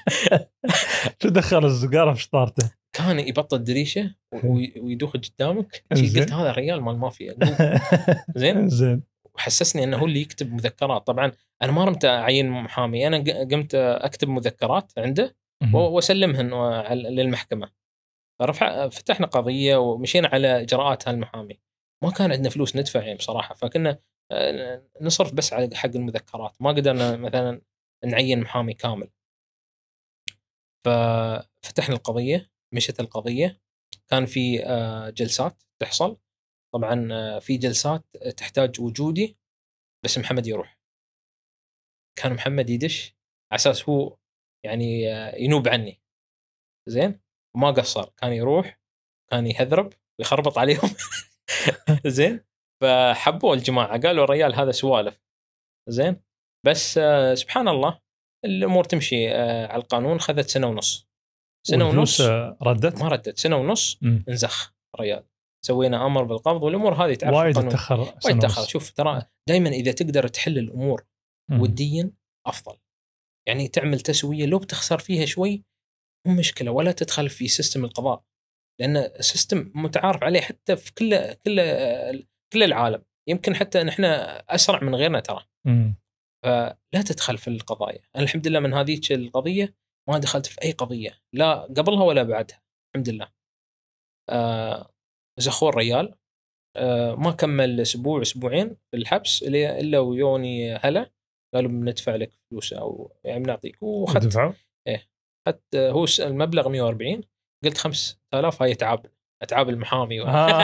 شو دخل السيجاره في شطارته؟ كان يبطل دريشه ويدوخ قدامك قلت هذا الرجال مال مافيا زين زين وحسسني انه هو اللي يكتب مذكرات طبعا انا ما رمت اعين محامي انا قمت اكتب مذكرات عنده واسلمهن للمحكمه رفع فتحنا قضيه ومشينا على اجراءات هالمحامي ما كان عندنا فلوس ندفع يعني بصراحه فكنا آه، نصرف بس على حق المذكرات ما قدرنا مثلا نعين محامي كامل ففتحنا القضيه مشت القضيه كان في آه، جلسات تحصل طبعا آه، في جلسات تحتاج وجودي بس محمد يروح كان محمد يدش على اساس هو يعني آه، ينوب عني زين وما قصر كان يروح كان يهذرب ويخربط عليهم زين فحبوا الجماعه قالوا الرجال هذا سوالف زين بس سبحان الله الامور تمشي على القانون خذت سنه ونص سنه ونص ردت؟ ما ردت سنه ونص انزخ الريال سوينا امر بالقبض والامور هذه تعرف وايد تاخر وايد تاخر شوف ترى دائما اذا تقدر تحل الامور وديا افضل يعني تعمل تسويه لو بتخسر فيها شوي مو مشكله ولا تدخل في سيستم القضاء لان سيستم متعارف عليه حتى في كل كل كل العالم يمكن حتى نحن اسرع من غيرنا ترى فلا تدخل في القضايا انا الحمد لله من هذيك القضيه ما دخلت في اي قضيه لا قبلها ولا بعدها الحمد لله آه زخور ريال آه ما كمل اسبوع اسبوعين في الحبس الا ويوني هلا قالوا بندفع لك فلوس او يعني بنعطيك وخدت ايه خدت آه، هو المبلغ 140 قلت 5000 هاي اتعاب اتعاب المحامي آه.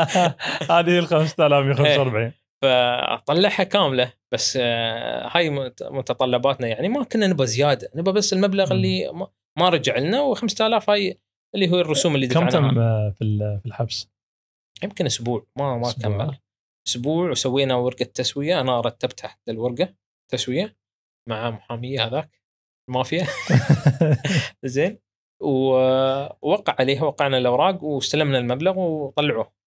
هذه ال 5000 فاطلعها كامله بس آه، هاي متطلباتنا يعني ما كنا نبغى زياده نبغى بس المبلغ اللي ما رجع لنا و5000 هاي اللي هو الرسوم اللي دفعناها كم تم آه، في الحبس؟ يمكن اسبوع ما ما كمل اسبوع وسوينا ورقه تسويه انا رتبتها حتى الورقه تسويه مع محاميه هذاك المافيا زين ووقع عليها وقعنا الاوراق واستلمنا المبلغ وطلعوه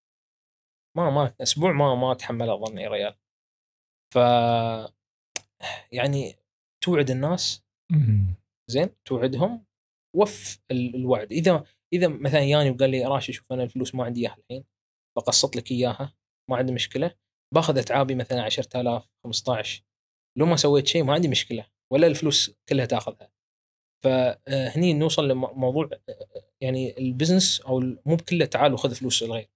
ما ما اسبوع ما ما تحمل يا ريال ف يعني توعد الناس زين توعدهم وف الوعد اذا اذا مثلا ياني وقال لي راشي شوف انا الفلوس ما عندي اياها الحين بقسط لك اياها ما عندي مشكله باخذ اتعابي مثلا 10000 15 لو ما سويت شيء ما عندي مشكله ولا الفلوس كلها تاخذها فهني آه، نوصل لموضوع آه، آه، يعني البزنس او مو بكله تعال وخذ فلوس الغير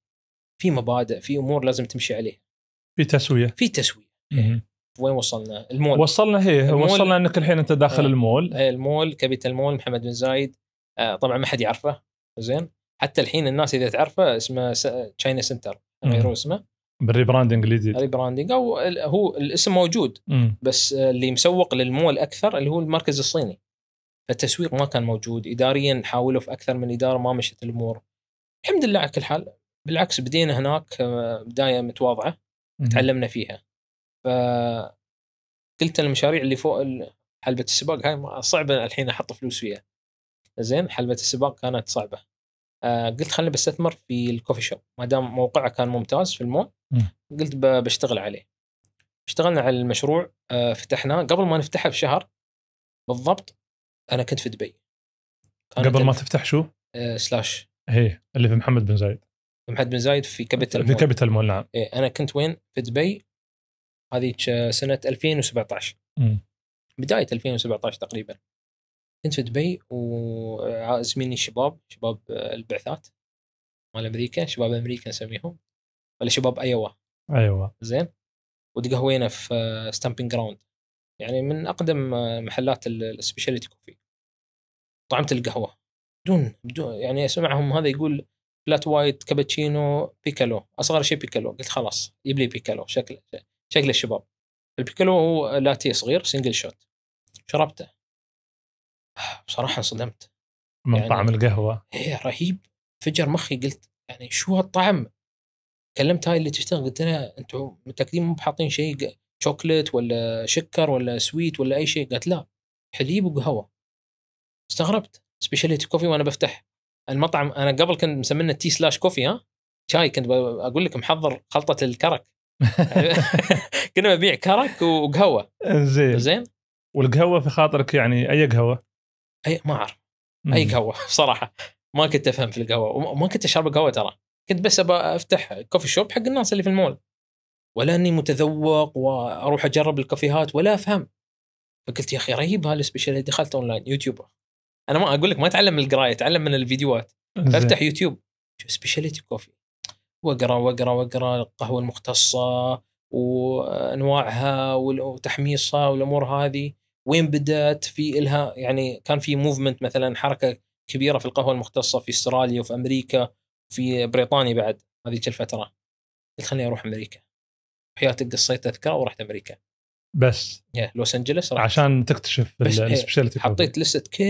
في مبادئ في امور لازم تمشي عليها في تسويه في تسويه إيه. وين وصلنا؟ المول وصلنا هي إيه، المول وصلنا انك الحين انت داخل آه المول آه المول كابيتال مول محمد بن زايد آه طبعا ما حد يعرفه زين حتى الحين الناس اذا تعرفه اسمه تشاينا سنتر غيروا اسمه بالريبراندنج الجديد الريبراندنج او هو الاسم موجود مم. بس اللي مسوق للمول اكثر اللي هو المركز الصيني فالتسويق ما كان موجود اداريا حاولوا في اكثر من اداره ما مشت الامور الحمد لله على كل حال بالعكس بدينا هناك آه، بدايه متواضعه تعلمنا فيها ف قلت المشاريع اللي فوق حلبة السباق هاي صعبة الحين أحط فلوس فيها زين حلبة السباق كانت صعبة آه، قلت خليني بستثمر في الكوفي شوب ما دام موقعه كان ممتاز في المول قلت بشتغل عليه اشتغلنا على المشروع آه، فتحناه قبل ما نفتحه بشهر بالضبط أنا كنت في دبي قبل ما تفتح شو؟ سلاش ايه اللي في محمد بن زايد محمد بن زايد في كابيتال في كابيتال مول نعم إيه انا كنت وين؟ في دبي هذيك سنه 2017 م. بدايه 2017 تقريبا كنت في دبي وعازميني آه، الشباب شباب آه، البعثات مال امريكا شباب امريكا نسميهم ولا شباب ايوا ايوا زين وتقهوينا في ستامبينج آه، جراوند يعني من اقدم محلات السبيشاليتي كوفي طعمت القهوه بدون بدون يعني اسمعهم هذا يقول فلات وايت كابتشينو بيكالو اصغر شيء بيكالو قلت خلاص يبلي بيكالو شكل شكل الشباب البيكالو هو لاتيه صغير سنجل شوت شربته بصراحه انصدمت من يعني طعم القهوه ايه رهيب فجر مخي قلت يعني شو هالطعم كلمت هاي اللي تشتغل قلت لها انتم متاكدين مو بحاطين شيء شوكليت ولا شكر ولا سويت ولا اي شيء قالت لا حليب وقهوه استغربت سبيشاليتي كوفي وانا بفتح المطعم انا قبل كنت مسمينه تي سلاش كوفي ها شاي كنت اقول لك محضر خلطه الكرك كنا نبيع كرك وقهوه زين زين والقهوه في خاطرك يعني اي قهوه؟ اي ما اعرف اي قهوه صراحه ما كنت افهم في القهوه وما كنت اشرب قهوه ترى كنت بس ابى افتح كوفي شوب حق الناس اللي في المول ولا اني متذوق واروح اجرب الكافيهات ولا افهم فقلت يا اخي رهيب هالسبيشاليتي دخلت اونلاين يوتيوب انا ما اقول لك ما اتعلم من القرايه اتعلم من الفيديوهات افتح يوتيوب سبيشاليتي كوفي واقرا واقرا واقرا القهوه المختصه وانواعها وتحميصها والامور هذه وين بدات في الها يعني كان في موفمنت مثلا حركه كبيره في القهوه المختصه في استراليا وفي امريكا في بريطانيا بعد هذيك الفتره قلت خليني اروح امريكا حياتي قصيت تذكره ورحت امريكا بس yeah, لوس انجلس عشان تكتشف السبيشاليتي إيه، حطيت لسه كل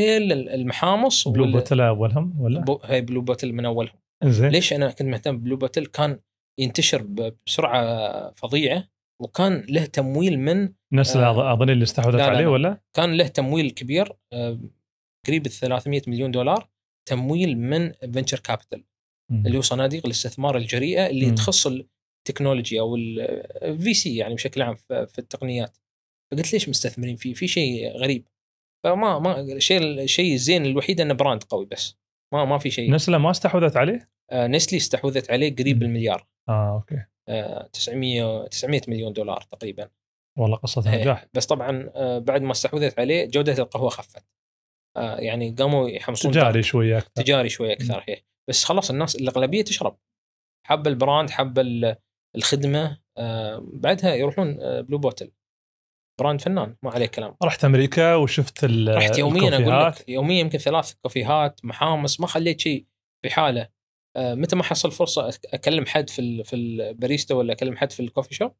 المحامص بلو بوتل اولهم ولا؟ بو... هاي بلو بوتل من اولهم زين ليش انا كنت مهتم بلو بوتل كان ينتشر بسرعه فظيعه وكان له تمويل من نفس آه اظن اللي استحوذت عليه ولا؟ كان له تمويل كبير آه قريب ال 300 مليون دولار تمويل من فينشر كابيتال اللي هو صناديق الاستثمار الجريئه اللي م. تخص التكنولوجي او الفي سي يعني بشكل عام في التقنيات فقلت ليش مستثمرين فيه في شيء غريب فما ما الشيء الشيء الزين الوحيد انه براند قوي بس ما ما في شيء نسله ما استحوذت عليه؟ آه نسلي استحوذت عليه قريب المليار اه اوكي آه 900 900 مليون دولار تقريبا والله قصة إيه، نجاح بس طبعا آه بعد ما استحوذت عليه جودة القهوة خفت آه يعني قاموا يحمسون تجاري شوية أكثر تجاري شوية أكثر هي. إيه. بس خلاص الناس الأغلبية تشرب حب البراند حب الخدمه آه، بعدها يروحون بلو بوتل براند فنان ما عليه كلام رحت امريكا وشفت ال رحت يوميا اقول لك يوميا يمكن ثلاث كوفيهات محامص ما خليت شيء في حاله آه، متى ما حصل فرصه اكلم حد في في الباريستا ولا اكلم حد في الكوفي شوب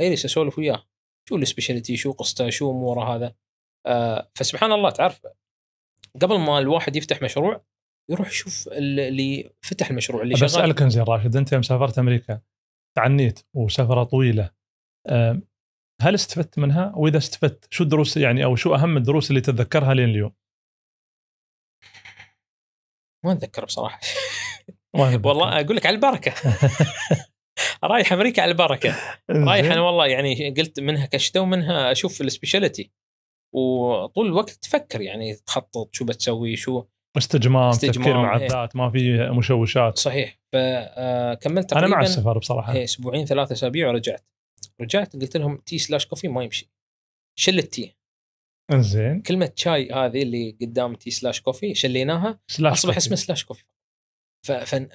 اجلس اسولف وياه شو السبيشاليتي شو قصته شو اموره هذا آه، فسبحان الله تعرف قبل ما الواحد يفتح مشروع يروح يشوف اللي فتح المشروع اللي شغال بسالك زين راشد انت يوم سافرت امريكا تعنيت وسفره طويله هل استفدت منها؟ واذا استفدت شو الدروس يعني او شو اهم الدروس اللي تتذكرها لين اليوم؟ ما اتذكر بصراحه والله اقول لك على البركه رايح امريكا على البركه رايح انا والله يعني قلت منها كشتة ومنها اشوف السبيشاليتي وطول الوقت تفكر يعني تخطط شو بتسوي شو استجمام, استجمام تفكير إيه. مع الذات ما في مشوشات صحيح فكملت آه، تقريبا انا مع السفر بصراحه إيه، اسبوعين ثلاثة اسابيع ورجعت رجعت قلت لهم تي سلاش كوفي ما يمشي شل التي انزين كلمه شاي هذه اللي قدام تي سلاش كوفي شليناها سلاش اصبح كوفي. اسمه سلاش كوفي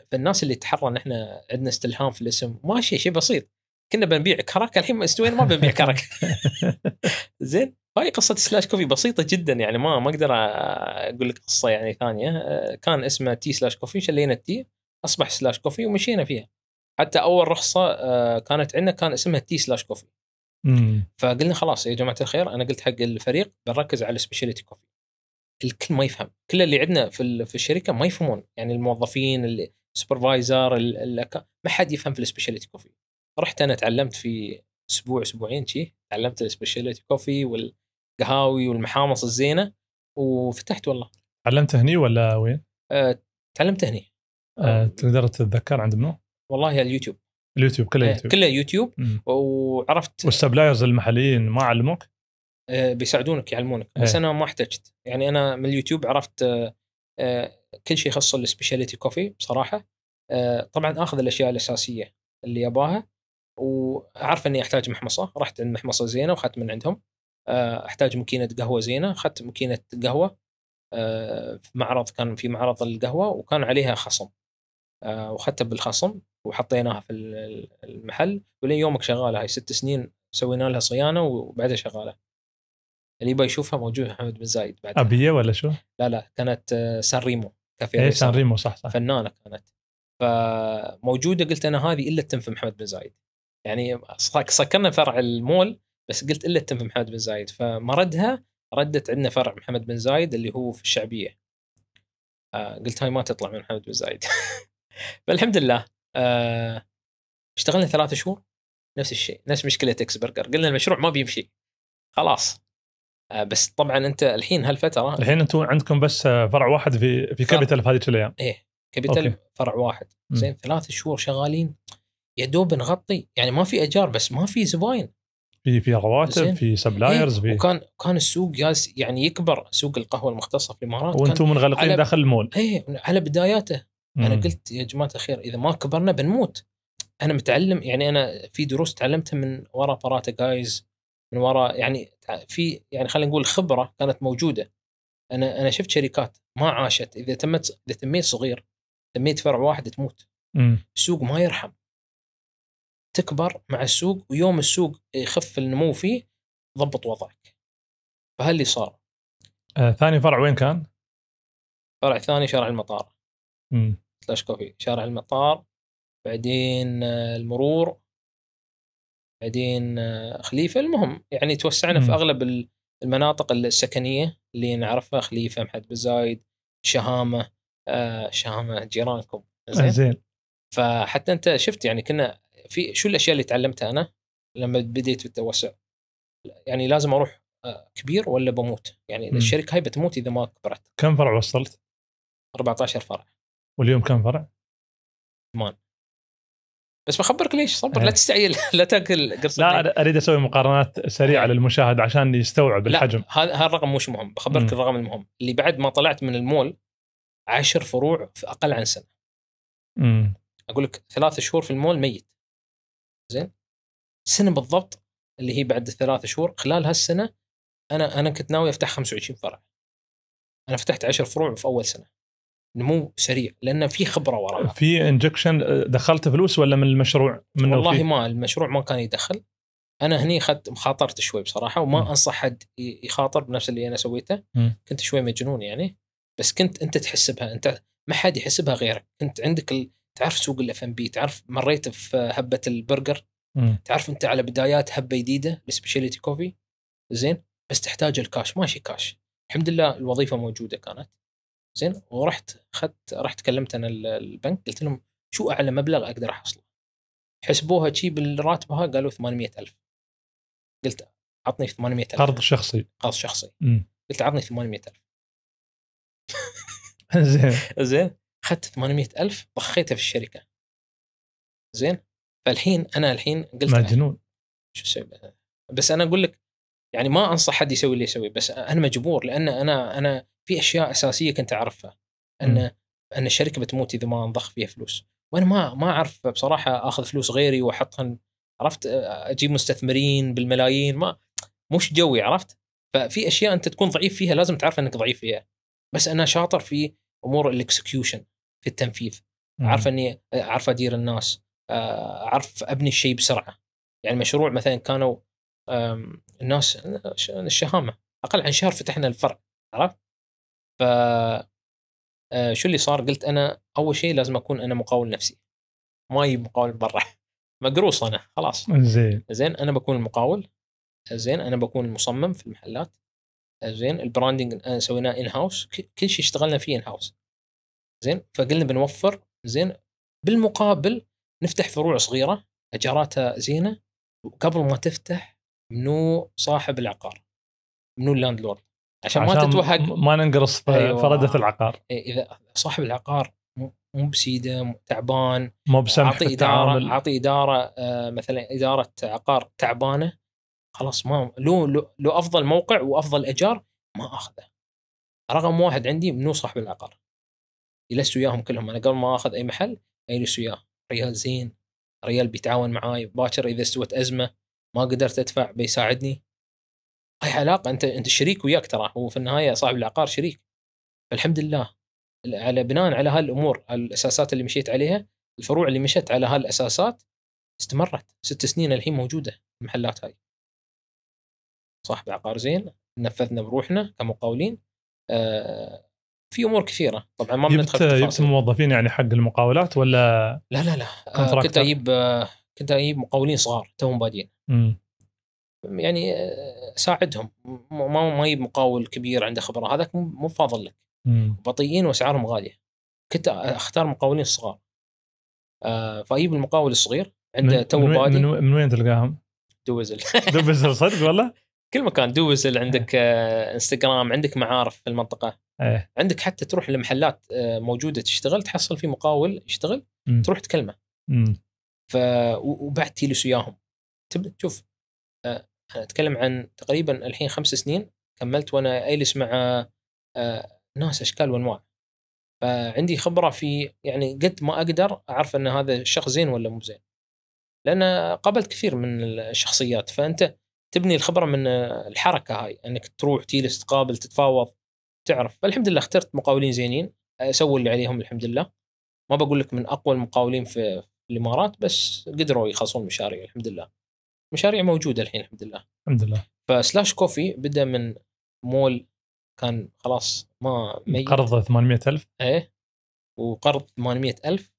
فالناس اللي تحرى احنا عندنا استلهام في الاسم ماشي شيء بسيط كنا بنبيع كرك الحين استوينا ما بنبيع كرك زين هاي قصة سلاش كوفي بسيطة جدا يعني ما ما اقدر اقول لك قصة يعني ثانية كان اسمه تي سلاش كوفي شلينا التي اصبح سلاش كوفي ومشينا فيها حتى اول رخصة كانت عندنا كان اسمها تي سلاش كوفي فقلنا خلاص يا جماعة الخير انا قلت حق الفريق بنركز على السبيشاليتي كوفي الكل ما يفهم كل اللي عندنا في في الشركة ما يفهمون يعني الموظفين السوبرفايزر ما حد يفهم في السبيشاليتي كوفي رحت انا تعلمت في اسبوع اسبوعين شي تعلمت السبيشاليتي كوفي وال القهاوي والمحامص الزينه وفتحت والله تعلمت هني ولا وين؟ أه تعلمت هني أه تقدر تتذكر عند منو؟ والله اليوتيوب اليوتيوب كله إيه، يوتيوب كله يوتيوب وعرفت والسبلايرز المحليين ما علموك؟ أه بيساعدونك يعلمونك بس هي. إيه. انا ما احتجت يعني انا من اليوتيوب عرفت آه،, أه كل شيء يخص السبيشاليتي كوفي بصراحه أه طبعا اخذ الاشياء الاساسيه اللي اباها واعرف اني احتاج محمصه رحت عند محمصه زينه واخذت من عندهم آه، احتاج ماكينه قهوه زينه اخذت ماكينه قهوه آه، في معرض كان في معرض القهوه وكان عليها خصم آه، واخذتها بالخصم وحطيناها في المحل ولين يومك شغاله هاي ست سنين سوينا لها صيانه وبعدها شغاله اللي يبغى يشوفها موجود حمد بن زايد بعد ابيه ولا شو؟ لا لا كانت سان ريمو كافيه ايه سان ريمو صح صح فنانه كانت فموجوده قلت انا هذه الا تنفع محمد بن زايد يعني سكرنا فرع المول بس قلت الا تم محمد بن زايد فمردها ردت عندنا فرع محمد بن زايد اللي هو في الشعبيه آه قلت هاي ما تطلع من محمد بن زايد فالحمد لله آه اشتغلنا ثلاث شهور نفس الشيء نفس مشكله اكس برجر قلنا المشروع ما بيمشي خلاص آه بس طبعا انت الحين هالفتره الحين انتم عندكم بس آه، فرع واحد في في كابيتال في هذيك الايام ايه كابيتال فرع واحد زين ثلاث شهور شغالين يا دوب نغطي يعني ما في اجار بس ما في زباين في في رواتب في سبلايرز في وكان كان السوق يعني يكبر سوق القهوه المختصه في الامارات وانتم منغلقين داخل المول اي على بداياته مم. انا قلت يا جماعه الخير اذا ما كبرنا بنموت انا متعلم يعني انا في دروس تعلمتها من وراء فراتا جايز من وراء يعني في يعني خلينا نقول خبره كانت موجوده انا انا شفت شركات ما عاشت اذا تمت اذا تميت صغير تميت فرع واحد تموت السوق ما يرحم تكبر مع السوق ويوم السوق يخف النمو فيه ضبط وضعك فهل اللي صار آه، ثاني فرع وين كان؟ فرع ثاني شارع المطار امم سلاش كوفي شارع المطار بعدين آه، المرور بعدين آه، خليفه المهم يعني توسعنا مم. في اغلب المناطق السكنيه اللي نعرفها خليفه محمد بزايد شهامه آه شهامه جيرانكم زين آه، زين فحتى انت شفت يعني كنا في شو الاشياء اللي تعلمتها انا لما بديت بالتوسع يعني لازم اروح آه، كبير ولا بموت يعني م. الشركه هاي بتموت اذا ما كبرت كم فرع وصلت 14 فرع واليوم كم فرع ثمان بس بخبرك ليش صبر هي. لا إيه. تستعجل لا تاكل قصه لا اريد اسوي مقارنات سريعه هي. إيه. للمشاهد عشان يستوعب لا. الحجم هذا الرقم مش مهم بخبرك م. الرقم المهم اللي بعد ما طلعت من المول عشر فروع في اقل عن سنه امم اقول لك ثلاث شهور في المول ميت زين السنه بالضبط اللي هي بعد ثلاث شهور خلال هالسنه انا انا كنت ناوي افتح 25 فرع انا فتحت 10 فروع في اول سنه نمو سريع لان في خبره وراها في انجكشن آه، دخلت فلوس ولا من المشروع من والله ما المشروع ما كان يدخل انا هني اخذت مخاطرت شوي بصراحه وما م. انصح حد يخاطر بنفس اللي انا سويته م. كنت شوي مجنون يعني بس كنت انت تحسبها انت ما حد يحسبها غيرك انت عندك تعرف سوق الاف ام بي تعرف مريت في هبه البرجر مم. تعرف انت على بدايات هبه جديده السبيشاليتي كوفي زين بس تحتاج الكاش ماشي كاش الحمد لله الوظيفه موجوده كانت زين ورحت اخذت رحت كلمت انا البنك قلت لهم شو اعلى مبلغ اقدر احصله حسبوها شي بالراتبها قالوا 800000 قلت عطني 800000 قرض شخصي قرض شخصي مم. قلت عطني 800000 زين زين اخذت 800000 ضخيتها في الشركه زين فالحين انا الحين قلت مجنون شو سوي بس انا اقول لك يعني ما انصح حد يسوي اللي يسوي بس انا مجبور لان انا انا في اشياء اساسيه كنت اعرفها ان م. ان الشركه بتموت اذا ما انضخ فيها فلوس وانا ما ما اعرف بصراحه اخذ فلوس غيري واحطها عرفت اجيب مستثمرين بالملايين ما مش جوي عرفت ففي اشياء انت تكون ضعيف فيها لازم تعرف انك ضعيف فيها بس انا شاطر في امور الاكسكيوشن في التنفيذ عارف اني عارف ادير الناس آه، عارف ابني الشيء بسرعه يعني مشروع مثلا كانوا الناس الشهامه اقل عن شهر فتحنا الفرع عرفت؟ ف آه، شو اللي صار؟ قلت انا اول شيء لازم اكون انا مقاول نفسي ما يجيب مقاول برا مقروص انا خلاص زين زين انا بكون المقاول زين انا بكون المصمم في المحلات زين البراندنج آه، سويناه ان هاوس كل شيء اشتغلنا فيه ان هاوس زين فقلنا بنوفر زين بالمقابل نفتح فروع صغيره اجاراتها زينه وقبل ما تفتح منو صاحب العقار منو اللاند لورد عشان, عشان ما تتوهق ما ننقرص في أيوة. فرده العقار إيه، اذا صاحب العقار مو بسيده تعبان مو بسمح اعطي اداره اعطي اداره آه، مثلا اداره عقار تعبانه خلاص ما لو لو, لو افضل موقع وافضل اجار ما اخذه رقم واحد عندي منو صاحب العقار يلسوا وياهم كلهم انا قبل ما اخذ اي محل اجلس وياه ريال زين ريال بيتعاون معاي باكر اذا استوت ازمه ما قدرت ادفع بيساعدني هاي علاقه انت انت شريك وياك ترى هو في النهايه صاحب العقار شريك فالحمد لله على بناء على هالامور الاساسات اللي مشيت عليها الفروع اللي مشت على هالاساسات استمرت ست سنين الحين موجوده المحلات هاي صاحب عقار زين نفذنا بروحنا كمقاولين آه، في امور كثيره طبعا ما بندخل جبت جبت الموظفين يعني حق المقاولات ولا لا لا لا آه، كنت اجيب آه، كنت اجيب مقاولين صغار توهم بادين يعني آه، ساعدهم ما ما يجيب مقاول كبير عنده خبره هذاك مو فاضل لك بطيئين واسعارهم غاليه كنت اختار مقاولين صغار فاجيب المقاول الصغير عنده تو بادي من, من وين تلقاهم؟ دوزل دوزل صدق والله؟ كل مكان دوزل إيه. عندك انستغرام آه، عندك معارف في المنطقه أيه. عندك حتى تروح لمحلات آه، موجوده تشتغل تحصل في مقاول يشتغل م. تروح تكلمه ف وبعد تجلس وياهم تشوف أه اتكلم عن تقريبا الحين خمس سنين كملت وانا اجلس مع أه ناس اشكال وانواع فعندي خبره في يعني قد ما اقدر اعرف ان هذا الشخص زين ولا مو زين لان قابلت كثير من الشخصيات فانت تبني الخبره من آه، الحركه هاي انك تروح تجلس تقابل تتفاوض تعرف فالحمد لله اخترت مقاولين زينين آه، سووا اللي عليهم الحمد لله ما بقول لك من اقوى المقاولين في الامارات بس قدروا يخلصون مشاريع الحمد لله مشاريع موجوده الحين الحمد لله الحمد لله فسلاش كوفي بدا من مول كان خلاص ما ميت قرض 800000 ايه وقرض 800000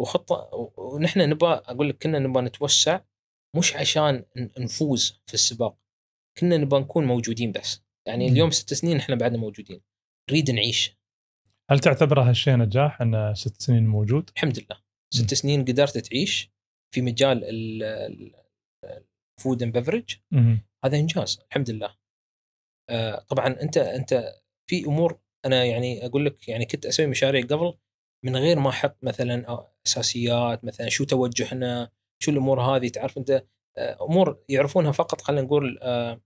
وخطه ونحن نبغى اقول لك كنا نبغى نتوسع مش عشان نفوز في السباق كنا نبغى نكون موجودين بس يعني اليوم ست سنين احنا بعدنا موجودين نريد نعيش هل تعتبر هالشيء نجاح ان ست سنين موجود؟ الحمد لله ست م. سنين قدرت تعيش في مجال الفود اند بفرج هذا انجاز الحمد لله آه، طبعا انت انت في امور انا يعني اقول لك يعني كنت اسوي مشاريع قبل من غير ما احط مثلا اساسيات مثلا شو توجهنا شو الامور هذه تعرف انت آه، امور يعرفونها فقط خلينا نقول آه،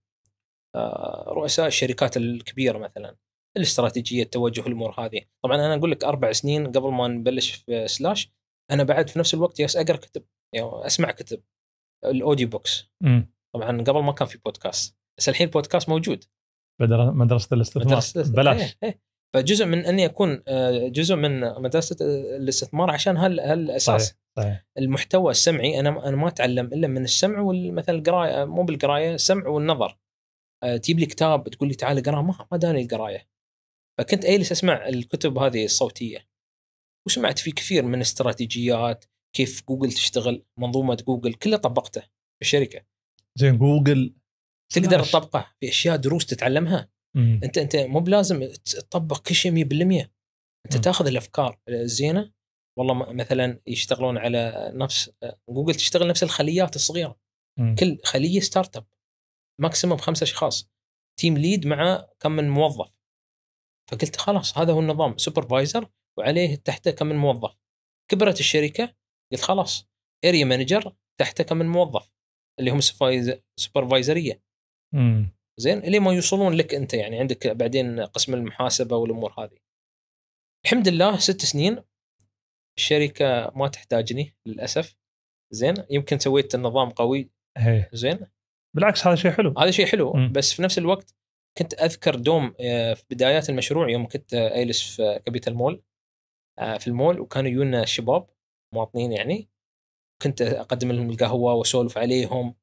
آه، رؤساء الشركات الكبيره مثلا الاستراتيجيه التوجه الامور هذه طبعا انا اقول لك اربع سنين قبل ما نبلش في سلاش انا بعد في نفس الوقت ياس اقرا كتب يعني اسمع كتب الاوديو بوكس طبعا قبل ما كان في بودكاست بس الحين البودكاست موجود مدرسه الاستثمار بلاش ايه ايه. فجزء من اني اكون جزء من مدرسه الاستثمار عشان هال طيب. المحتوى السمعي انا انا ما اتعلم الا من السمع والمثل القرايه مو بالقرايه السمع والنظر آه، تجيب لي كتاب تقول لي تعال اقراه ما ما داني القرايه فكنت اجلس اسمع الكتب هذه الصوتيه وسمعت في كثير من استراتيجيات كيف جوجل تشتغل منظومه جوجل كلها طبقته في الشركه زين جوجل تقدر تطبقه في اشياء دروس تتعلمها مم. انت انت مو بلازم تطبق كل شيء 100% انت مم. تاخذ الافكار الزينه آه، والله مثلا يشتغلون على نفس جوجل تشتغل نفس الخليات الصغيره م. كل خليه ستارت اب ماكسيموم خمسة اشخاص تيم ليد مع كم من موظف فقلت خلاص هذا هو النظام سوبرفايزر وعليه تحته كم من موظف كبرت الشركه قلت خلاص اريا مانجر تحته كم من موظف اللي هم سوبرفايزريه زين اللي ما يوصلون لك انت يعني عندك بعدين قسم المحاسبه والامور هذه الحمد لله ست سنين الشركه ما تحتاجني للاسف زين يمكن سويت النظام قوي زين بالعكس هذا شيء حلو هذا شيء حلو م. بس في نفس الوقت كنت اذكر دوم آه، في بدايات المشروع يوم كنت ايلس آه، في كابيتال مول آه، في المول وكانوا يجونا شباب مواطنين يعني كنت اقدم لهم القهوه واسولف عليهم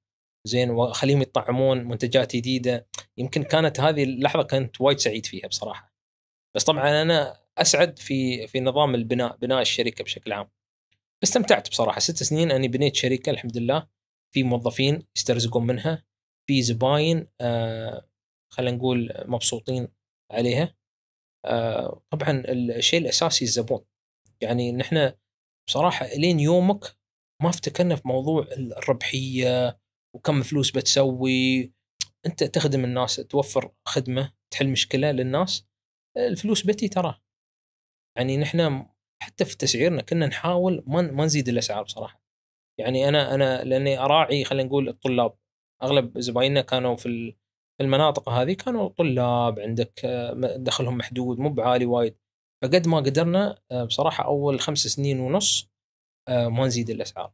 زين واخليهم يطعمون منتجات جديده يمكن كانت هذه اللحظه كنت وايد سعيد فيها بصراحه بس طبعا انا اسعد في في نظام البناء بناء الشركه بشكل عام استمتعت بصراحه ست سنين اني بنيت شركه الحمد لله في موظفين يسترزقون منها في زباين آه خلينا نقول مبسوطين عليها آه طبعا الشيء الاساسي الزبون يعني نحن بصراحه لين يومك ما افتكرنا في موضوع الربحيه وكم فلوس بتسوي انت تخدم الناس توفر خدمه تحل مشكله للناس الفلوس بتي ترى يعني نحن حتى في تسعيرنا كنا نحاول ما ما نزيد الاسعار بصراحه يعني انا انا لاني اراعي خلينا نقول الطلاب اغلب زبايننا كانوا في المناطق هذه كانوا طلاب عندك دخلهم محدود مو بعالي وايد فقد ما قدرنا آه، بصراحه اول خمس سنين ونص آه، ما نزيد الاسعار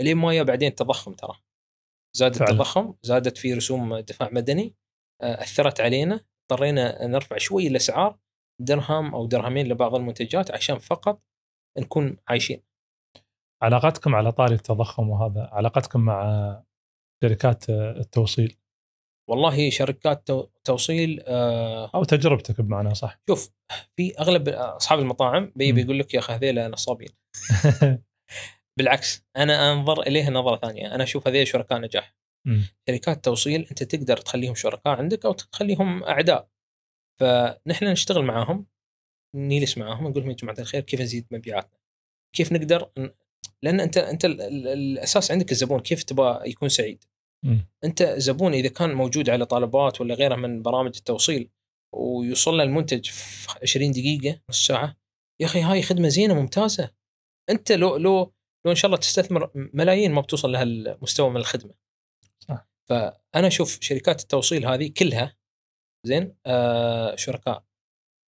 لين ما يا بعدين التضخم ترى زاد فعلا. التضخم زادت في رسوم دفاع مدني آه، اثرت علينا اضطرينا نرفع شوي الاسعار درهم او درهمين لبعض المنتجات عشان فقط نكون عايشين. علاقتكم على طاري التضخم وهذا علاقتكم مع شركات آه، التوصيل والله شركات توصيل آه او تجربتك بمعنى صح شوف في اغلب اصحاب المطاعم بي بيقول لك يا اخي هذيل نصابين بالعكس انا انظر اليها نظره ثانيه انا اشوف هذيل شركاء نجاح م. شركات توصيل انت تقدر تخليهم شركاء عندك او تخليهم اعداء فنحن نشتغل معاهم نجلس معاهم نقول لهم يا جماعه الخير كيف نزيد مبيعاتنا؟ كيف نقدر ن... لان انت انت الاساس عندك الزبون كيف تبغى يكون سعيد؟ م. انت زبون اذا كان موجود على طلبات ولا غيره من برامج التوصيل ويوصل له المنتج في 20 دقيقه نص ساعه يا اخي هاي خدمه زينه ممتازه انت لو لو لو ان شاء الله تستثمر ملايين ما بتوصل لهالمستوى من الخدمه. صح. فانا اشوف شركات التوصيل هذه كلها زين آه شركاء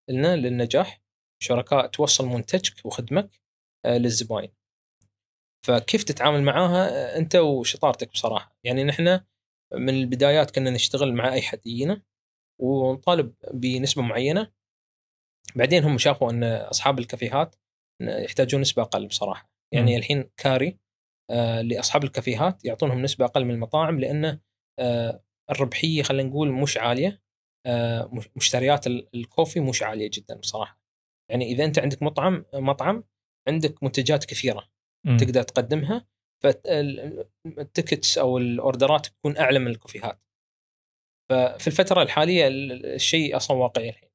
لنا للنجاح شركاء توصل منتجك وخدمك آه للزباين فكيف تتعامل معاها آه، انت وشطارتك بصراحه يعني نحن من البدايات كنا نشتغل مع اي حد يجينا ونطالب بنسبه معينه بعدين هم شافوا ان اصحاب الكافيهات يحتاجون نسبه اقل بصراحه يعني م. الحين كاري آه لاصحاب الكافيهات يعطونهم نسبه اقل من المطاعم لانه آه الربحيه خلينا نقول مش عاليه آه، مشتريات الكوفي مش عاليه جدا بصراحه يعني اذا انت عندك مطعم مطعم عندك منتجات كثيره م. تقدر تقدمها فالتيكتس او الاوردرات تكون اعلى من الكوفيهات ففي الفتره الحاليه الشيء اصلا واقعي الحين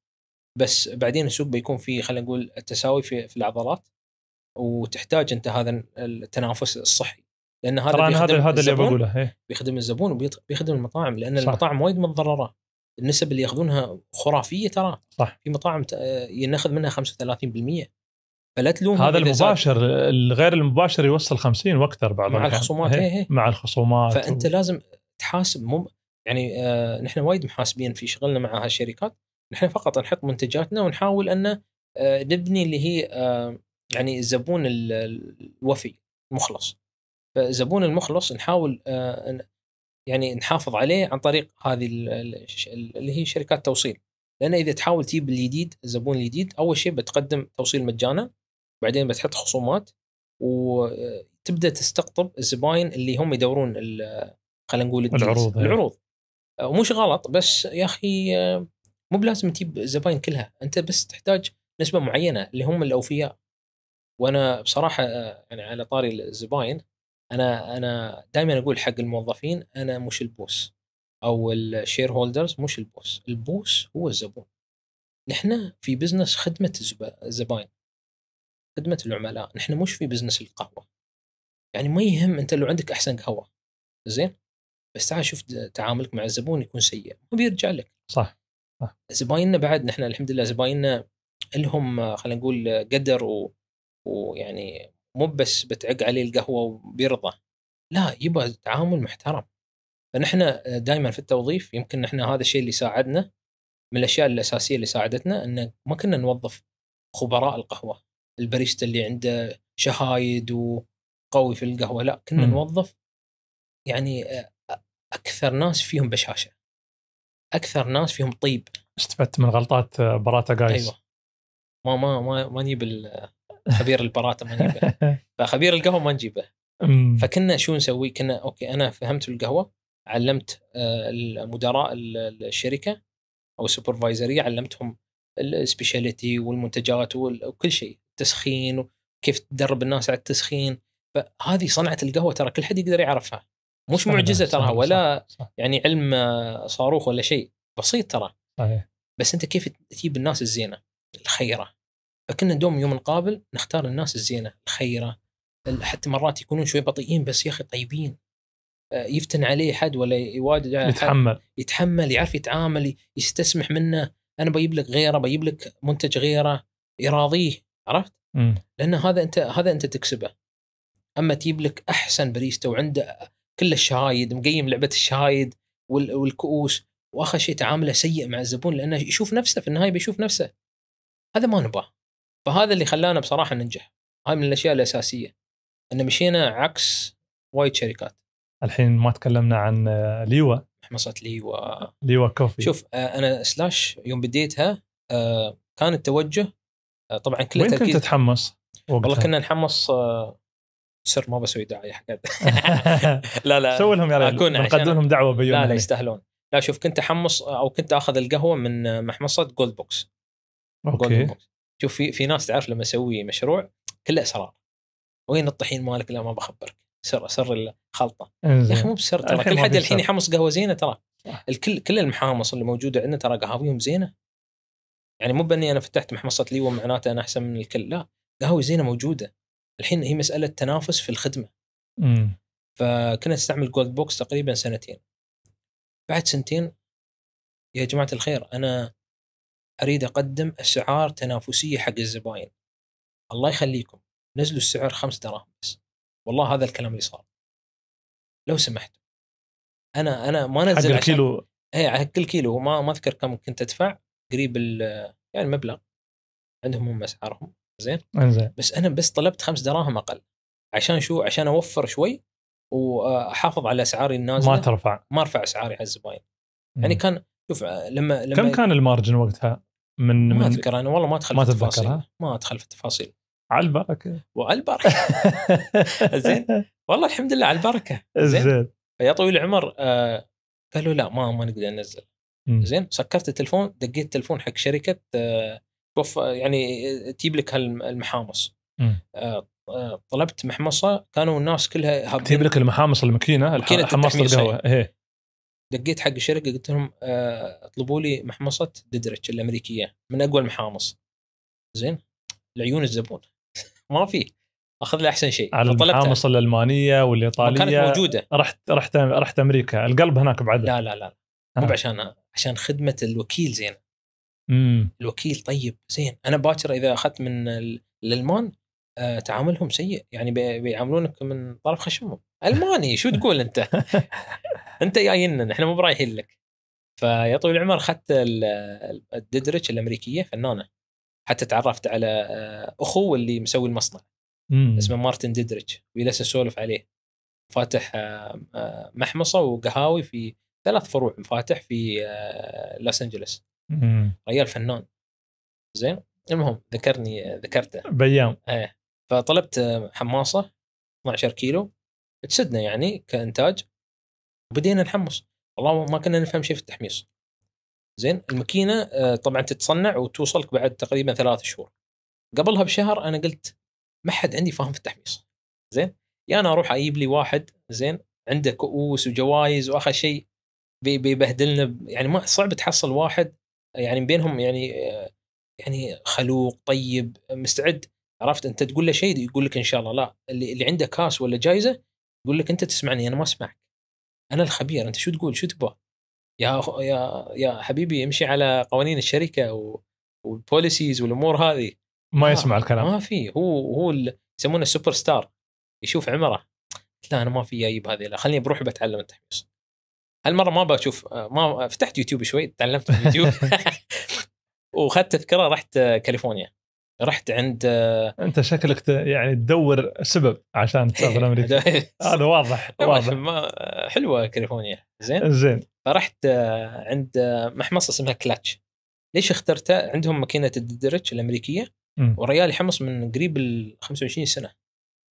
بس بعدين السوق بيكون فيه خلينا نقول التساوي في, في العضلات وتحتاج انت هذا التنافس الصحي لان هذا طبعا هذا هذا اللي بقوله إيه. بيخدم الزبون وبيخدم المطاعم لان صح. المطاعم وايد متضرره النسب اللي ياخذونها خرافيه ترى صح في مطاعم آه، ناخذ منها 35% فلا تلوم هذا المباشر الغير المباشر يوصل 50 واكثر بعض مع الخصومات هي إيه، إيه، هي. إيه. مع الخصومات فانت و... لازم تحاسب مم... يعني آه نحن وايد محاسبين في شغلنا مع هالشركات نحن فقط نحط منتجاتنا ونحاول ان آه نبني اللي هي آه يعني الزبون الوفي المخلص فالزبون المخلص نحاول آه يعني نحافظ عليه عن طريق هذه اللي هي شركات توصيل لان اذا تحاول تجيب الجديد الزبون الجديد اول شيء بتقدم توصيل مجانا بعدين بتحط خصومات وتبدا تستقطب الزباين اللي هم يدورون خلينا نقول العروض إيه. العروض ومش آه، غلط بس يا اخي آه، مو بلازم تجيب الزباين كلها انت بس تحتاج نسبه معينه اللي هم الاوفياء وانا بصراحه آه، يعني على طاري الزباين انا انا دائما اقول حق الموظفين انا مش البوس او الشير هولدرز مش البوس البوس هو الزبون نحن في بزنس خدمه الزباين خدمه العملاء نحن مش في بزنس القهوه يعني ما يهم انت لو عندك احسن قهوه زين بس تعال شوف تعاملك مع الزبون يكون سيء ما بيرجع لك صح صح زبايننا بعد نحن الحمد لله زبايننا لهم خلينا نقول قدر و... ويعني مو بس بتعق عليه القهوه وبيرضى لا يبغى تعامل محترم فنحن آه، دائما في التوظيف يمكن نحن هذا الشيء اللي ساعدنا من الاشياء الاساسيه اللي ساعدتنا ان ما كنا نوظف خبراء القهوه الباريستا اللي عنده شهايد وقوي في القهوه لا كنا م. نوظف يعني آه، اكثر ناس فيهم بشاشه اكثر ناس فيهم طيب استفدت من غلطات آه، براتا جايز ايوه ما ما ما, ما نجيب خبير البراته ما نجيبه فخبير القهوه ما نجيبه فكنا شو نسوي كنا اوكي انا فهمت القهوه علمت آه، المدراء الشركه او السوبرفايزريه علمتهم السبيشاليتي والمنتجات وكل شيء تسخين وكيف تدرب الناس على التسخين فهذه صنعه القهوه ترى كل حد يقدر يعرفها مش معجزه ترى ولا صح صح يعني علم آه، صاروخ ولا شيء بسيط ترى صحيح بس انت كيف تجيب الناس الزينه الخيره فكنا دوم يوم نقابل نختار الناس الزينه الخيره حتى مرات يكونون شوي بطيئين بس يا اخي طيبين آه، يفتن عليه حد ولا يواجد يتحمل يتحمل يعرف يتعامل يستسمح منه انا بجيب لك غيره بجيب لك منتج غيره يراضيه عرفت؟ م. لان هذا انت هذا انت تكسبه اما تجيب لك احسن باريستا وعنده كل الشهايد مقيم لعبه الشهايد والكؤوس واخر شيء تعامله سيء مع الزبون لانه يشوف نفسه في النهايه بيشوف نفسه هذا ما نبغاه فهذا اللي خلانا بصراحه ننجح هاي من الاشياء الاساسيه ان مشينا عكس وايد شركات الحين ما تكلمنا عن آه، ليوا محمصه ليوا ليوا كوفي شوف آه، انا سلاش يوم بديتها آه، كان التوجه طبعا كل وين كنت تتحمص؟ والله كنا نحمص سر ما بسوي دعايه حق لا لا سوي لهم يا نقدم لهم دعوه بيوم لا لا يعني. يستاهلون لا شوف كنت احمص او كنت اخذ القهوه من محمصه جولد بوكس اوكي جولد بوكس. شوف في في ناس تعرف لما اسوي مشروع كله اسرار وين الطحين مالك لا ما بخبرك سر سر الخلطه يا اخي مو بسر ترى كل حد الحين يحمص قهوه زينه ترى الكل كل المحامص اللي موجوده عندنا ترى قهاويهم زينه يعني مو باني انا فتحت محمصه ليو معناته انا احسن من الكل لا قهوه زينه موجوده الحين هي مساله تنافس في الخدمه فكنا نستعمل جولد بوكس تقريبا سنتين بعد سنتين يا جماعه الخير انا اريد اقدم اسعار تنافسيه حق الزباين الله يخليكم نزلوا السعر خمس دراهم بس والله هذا الكلام اللي صار لو سمحت انا انا ما نزل حق الكيلو اي حق كيلو ما ما اذكر كم كنت ادفع قريب يعني مبلغ عندهم هم اسعارهم زين انزين بس انا بس طلبت خمس دراهم اقل عشان شو عشان اوفر شوي واحافظ على اسعاري النازله ما ترفع ما ارفع اسعاري على الزباين يعني كان شوف لما لما كم كان المارجن وقتها؟ من ما اذكر انا والله ما ادخل ما في التفاصيل ما ادخل في التفاصيل على البركه وعلى البركه زين والله الحمد لله على البركه زين فيا طويل العمر آه قالوا لا ما ما نقدر ننزل زين سكرت التلفون دقيت تلفون حق شركه آه, آه، يعني آه، تجيب لك هالمحامص آه، طلبت محمصه كانوا الناس كلها تجيب لك المحامص الماكينه حماصه القهوه دقيت حق الشركه قلت لهم آه، اطلبوا لي محمصه ديدريتش الامريكيه من اقوى المحامص زين لعيون الزبون ما في اخذ لي احسن شيء على المحامص الالمانيه والايطاليه كانت موجوده رحت رحت رحت امريكا القلب هناك بعد لا لا لا مو آه. عشان عشان خدمه الوكيل زين مم. الوكيل طيب زين انا باكر اذا اخذت من الالمان آه تعاملهم سيء يعني بيعاملونك من طرف خشمهم الماني شو تقول انت؟ انت جاي لنا احنا مو برايحين لك فيا طويل العمر اخذت الددرج الامريكيه فنانه حتى تعرفت على آه، اخوه اللي مسوي المصنع مم. اسمه مارتن ديدريتش ولسه اسولف عليه فاتح آه، آه، محمصه وقهاوي في ثلاث فروع فاتح في لوس انجلوس ريال فنان زين المهم ذكرني ذكرته بيام ايه فطلبت حماصه 12 كيلو تسدنا يعني كانتاج وبدينا نحمص اللهم ما كنا نفهم شيء في التحميص زين الماكينه آه، طبعا تتصنع وتوصلك بعد تقريبا ثلاث شهور قبلها بشهر انا قلت ما حد عندي فاهم في التحميص زين يا انا اروح اجيب لي واحد زين عنده كؤوس وجوائز واخر شيء بيبهدلنا يعني ما صعب تحصل واحد يعني بينهم يعني آه، يعني خلوق طيب مستعد عرفت انت تقول له شيء يقول لك ان شاء الله لا اللي, اللي عنده كاس ولا جائزه يقول لك انت تسمعني انا ما اسمعك انا الخبير انت شو تقول شو تبغى يا أخو يا يا حبيبي امشي على قوانين الشركه و... والبوليسيز والامور هذه ما آه. يسمع الكلام ما في هو هو يسمونه السوبر ستار يشوف عمره لا انا ما في جايب هذه لا خليني بروح بتعلم التحميص هالمره ما بشوف ما فتحت يوتيوب شوي تعلمت من يوتيوب واخذت تذكره رحت كاليفورنيا رحت عند انت شكلك يعني تدور سبب عشان تسافر امريكا هذا واضح واضح ما حلوه كاليفورنيا زين زين فرحت آه، عند آه، محمصه اسمها كلاتش ليش اخترتها؟ عندهم ماكينه الدرج الامريكيه وريال يحمص من قريب ال 25 سنه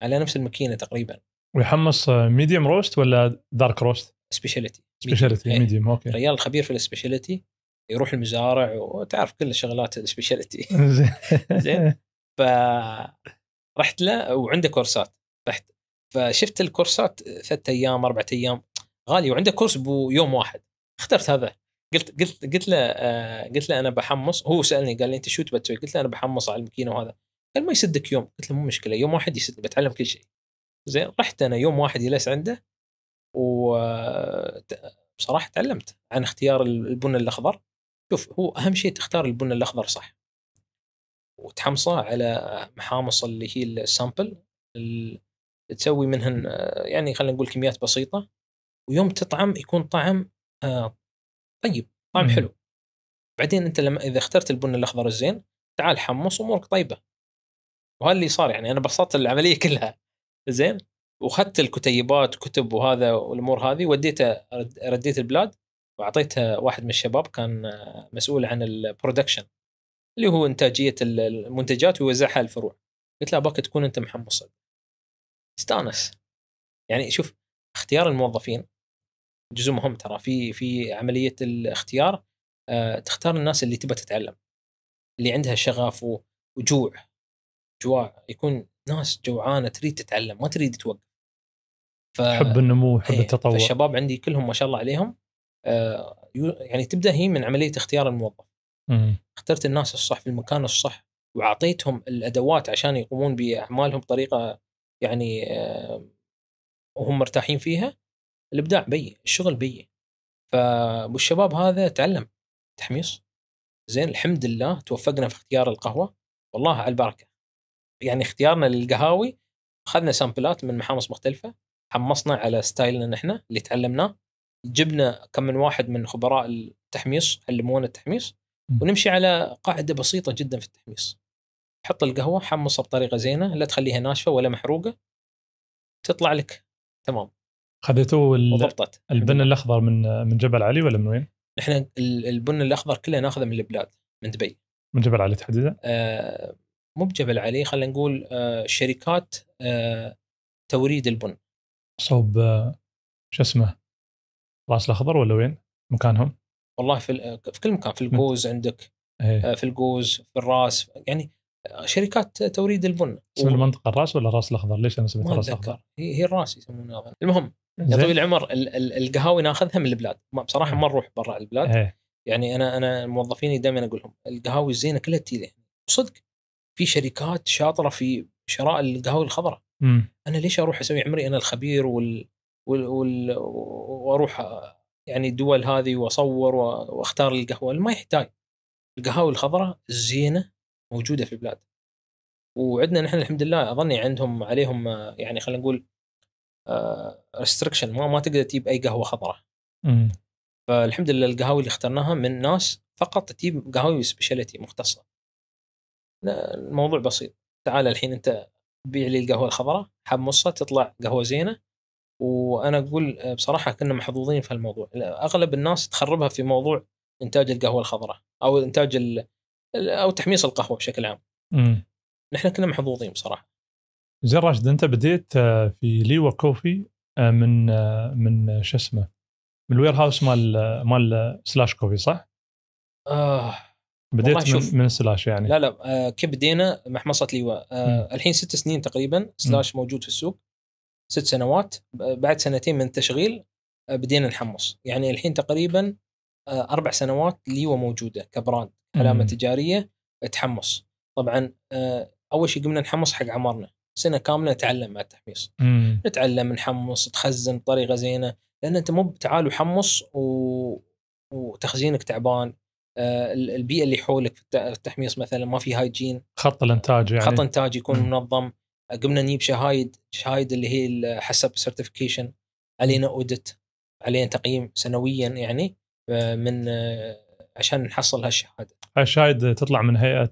على نفس الماكينه تقريبا ويحمص ميديوم آه، روست ولا دارك روست؟ سبيشاليتي سبيشاليتي ميديوم اوكي ريال خبير في السبيشاليتي يروح المزارع وتعرف كل الشغلات سبيشاليتي زين ف رحت له وعنده كورسات رحت فشفت الكورسات ثلاث ايام اربع ايام غالي وعنده كورس بيوم واحد اخترت هذا قلت قلت قلت له آه قلت له انا بحمص هو سالني قال لي انت شو تبي تسوي؟ قلت له انا بحمص على الماكينه وهذا قال ما يسدك يوم قلت له مو مشكله يوم واحد يسدني بتعلم كل شيء زين رحت انا يوم واحد جلست عنده وبصراحه آه، تعلمت عن اختيار البن الاخضر شوف هو اهم شيء تختار البن الاخضر صح وتحمصه على محامص اللي هي السامبل تسوي منهن يعني خلينا نقول كميات بسيطه ويوم تطعم يكون طعم آه، طيب طعم حلو بعدين انت لما اذا اخترت البن الاخضر الزين تعال حمص امورك طيبه وهذا اللي صار يعني انا بسطت العمليه كلها زين واخذت الكتيبات كتب وهذا والامور هذه وديته رديت البلاد واعطيتها واحد من الشباب كان آه، مسؤول عن البرودكشن اللي هو انتاجيه المنتجات ويوزعها على الفروع قلت له باك تكون انت محمص استانس يعني شوف اختيار الموظفين جزء مهم ترى في في عمليه الاختيار آه، تختار الناس اللي تبى تتعلم اللي عندها شغف وجوع جوع يكون ناس جوعانه تريد تتعلم ما تريد توقف ف... حب النمو حب إيه، التطور الشباب عندي كلهم ما شاء الله عليهم آه، يعني تبدا هي من عمليه اختيار الموظف مم. اخترت الناس الصح في المكان الصح واعطيتهم الادوات عشان يقومون باعمالهم بطريقه يعني آه، وهم مرتاحين فيها الابداع بي الشغل بي فالشباب هذا تعلم تحميص زين الحمد لله توفقنا في اختيار القهوه والله على البركه يعني اختيارنا للقهاوي اخذنا سامبلات من محامص مختلفه حمصنا على ستايلنا نحن اللي تعلمناه جبنا كم من واحد من خبراء التحميص علمونا التحميص ونمشي على قاعده بسيطه جدا في التحميص حط القهوه حمصها بطريقه زينه لا تخليها ناشفه ولا محروقه تطلع لك تمام خذيتوا وضبطت البن الاخضر من من جبل علي ولا من وين؟ احنا البن الاخضر كله ناخذه من البلاد من دبي من جبل علي تحديدا؟ آه مو بجبل علي خلينا نقول آه شركات آه توريد البن صوب آه، شو اسمه راس الاخضر ولا وين مكانهم؟ والله في في كل مكان في الجوز عندك هي. إيه. آه، في الجوز في الراس يعني شركات توريد البن اسم و... المنطقه الراس ولا الراس الاخضر؟ ليش انا سميتها الراس الاخضر؟ هي هي الراس يسمونها المهم يا طويل العمر القهاوي ناخذها من البلاد بصراحه ما نروح برا البلاد هي. إيه. يعني انا انا موظفيني دائما اقول لهم القهاوي الزينه كلها تجي صدق في شركات شاطره في شراء القهوه الخضراء انا ليش اروح اسوي عمري انا الخبير وال واروح يعني الدول هذه واصور واختار القهوه ما يحتاج القهاوي الخضراء الزينه موجوده في البلاد وعندنا نحن الحمد لله اظني عندهم عليهم يعني خلينا نقول ريستركشن آه، ما ما تقدر تجيب اي قهوه خضراء فالحمد لله القهاوي اللي اخترناها من ناس فقط تجيب قهاوي سبيشاليتي مختصه الموضوع بسيط تعال الحين انت بيع لي القهوه الخضراء حمصها تطلع قهوه زينه وانا اقول آه، بصراحه كنا محظوظين في الموضوع اغلب الناس تخربها في موضوع انتاج القهوه الخضراء او انتاج او تحميص القهوه بشكل عام امم نحن كنا محظوظين بصراحه زين راشد انت بديت آه، في ليوا كوفي آه، من من شو اسمه من الوير هاوس مال مال سلاش كوفي صح؟ آه بديت من, من سلاش يعني لا لا كيف بدينا محمصه ليوا الحين ست سنين تقريبا سلاش م. موجود في السوق ست سنوات بعد سنتين من التشغيل آه، بدينا نحمص يعني الحين تقريبا آه، اربع سنوات ليوا موجوده كبراند علامه تجاريه تحمص طبعا آه، اول شيء قمنا نحمص حق عمرنا سنه كامله نتعلم مع التحميص مم. نتعلم نحمص تخزن بطريقه زينه لان انت مو تعال وحمص و... وتخزينك تعبان البيئه اللي حولك في التحميص مثلا ما في هايجين خط الانتاج يعني خط انتاج يكون منظم قمنا نجيب شهايد شهايد اللي هي حسب سيرتيفيكيشن علينا اودت علينا تقييم سنويا يعني من آه، عشان نحصل هالشهاده هاي الشهايد تطلع من هيئه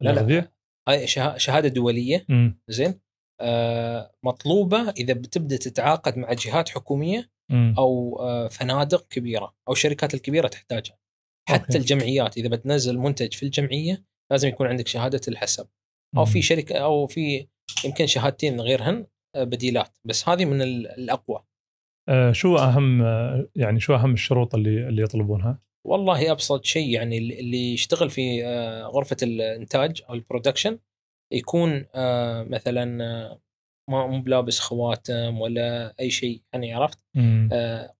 لا. هاي شهاده دوليه زين آه مطلوبه اذا بتبدا تتعاقد مع جهات حكوميه م. او آه فنادق كبيره او الشركات الكبيره تحتاجها حتى أوكي. الجمعيات اذا بتنزل منتج في الجمعيه لازم يكون عندك شهاده الحسب او في شركه او في يمكن شهادتين غيرهن آه، بديلات بس هذه من الاقوى أه شو اهم آه، يعني شو اهم الشروط اللي اللي يطلبونها؟ والله ابسط شيء يعني اللي يشتغل في آه، غرفه الانتاج او البرودكشن يكون مثلا ما مو بلابس خواتم ولا اي شيء يعني عرفت؟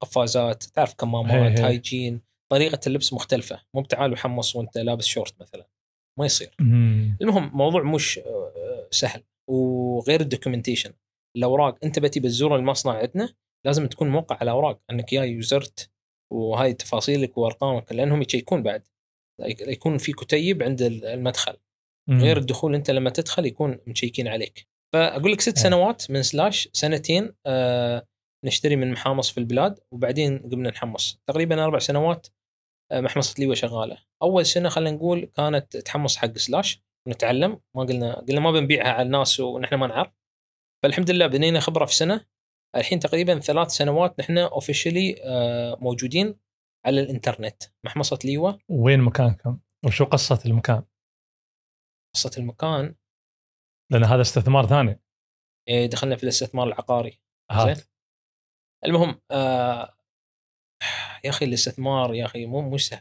قفازات تعرف كمامات هايجين طريقه اللبس مختلفه مو بتعال وحمص وانت لابس شورت مثلا ما يصير مم. المهم موضوع مش آه، سهل وغير الدوكيومنتيشن الاوراق انت بتي بتزور المصنع عندنا لازم تكون موقع على اوراق انك جاي وزرت وهاي تفاصيلك وارقامك لانهم يشيكون بعد يكون في كتيب عند المدخل مم. غير الدخول انت لما تدخل يكون مشيكين عليك فاقول لك ست إيه. سنوات من سلاش سنتين آه نشتري من محامص في البلاد وبعدين قمنا نحمص تقريبا اربع سنوات آه، محمصه ليوي شغاله اول سنه خلينا نقول كانت تحمص حق سلاش نتعلم ما قلنا قلنا ما بنبيعها على الناس ونحن ما نعرف فالحمد لله بنينا خبره في سنه الحين تقريبا ثلاث سنوات نحن اوفيشلي آه، موجودين على الانترنت محمصه ليوا وين مكانكم؟ وشو قصه المكان؟ قصه المكان لان هذا استثمار ثاني إيه، دخلنا في الاستثمار العقاري زين المهم آه يا اخي الاستثمار يا اخي مو مو سهل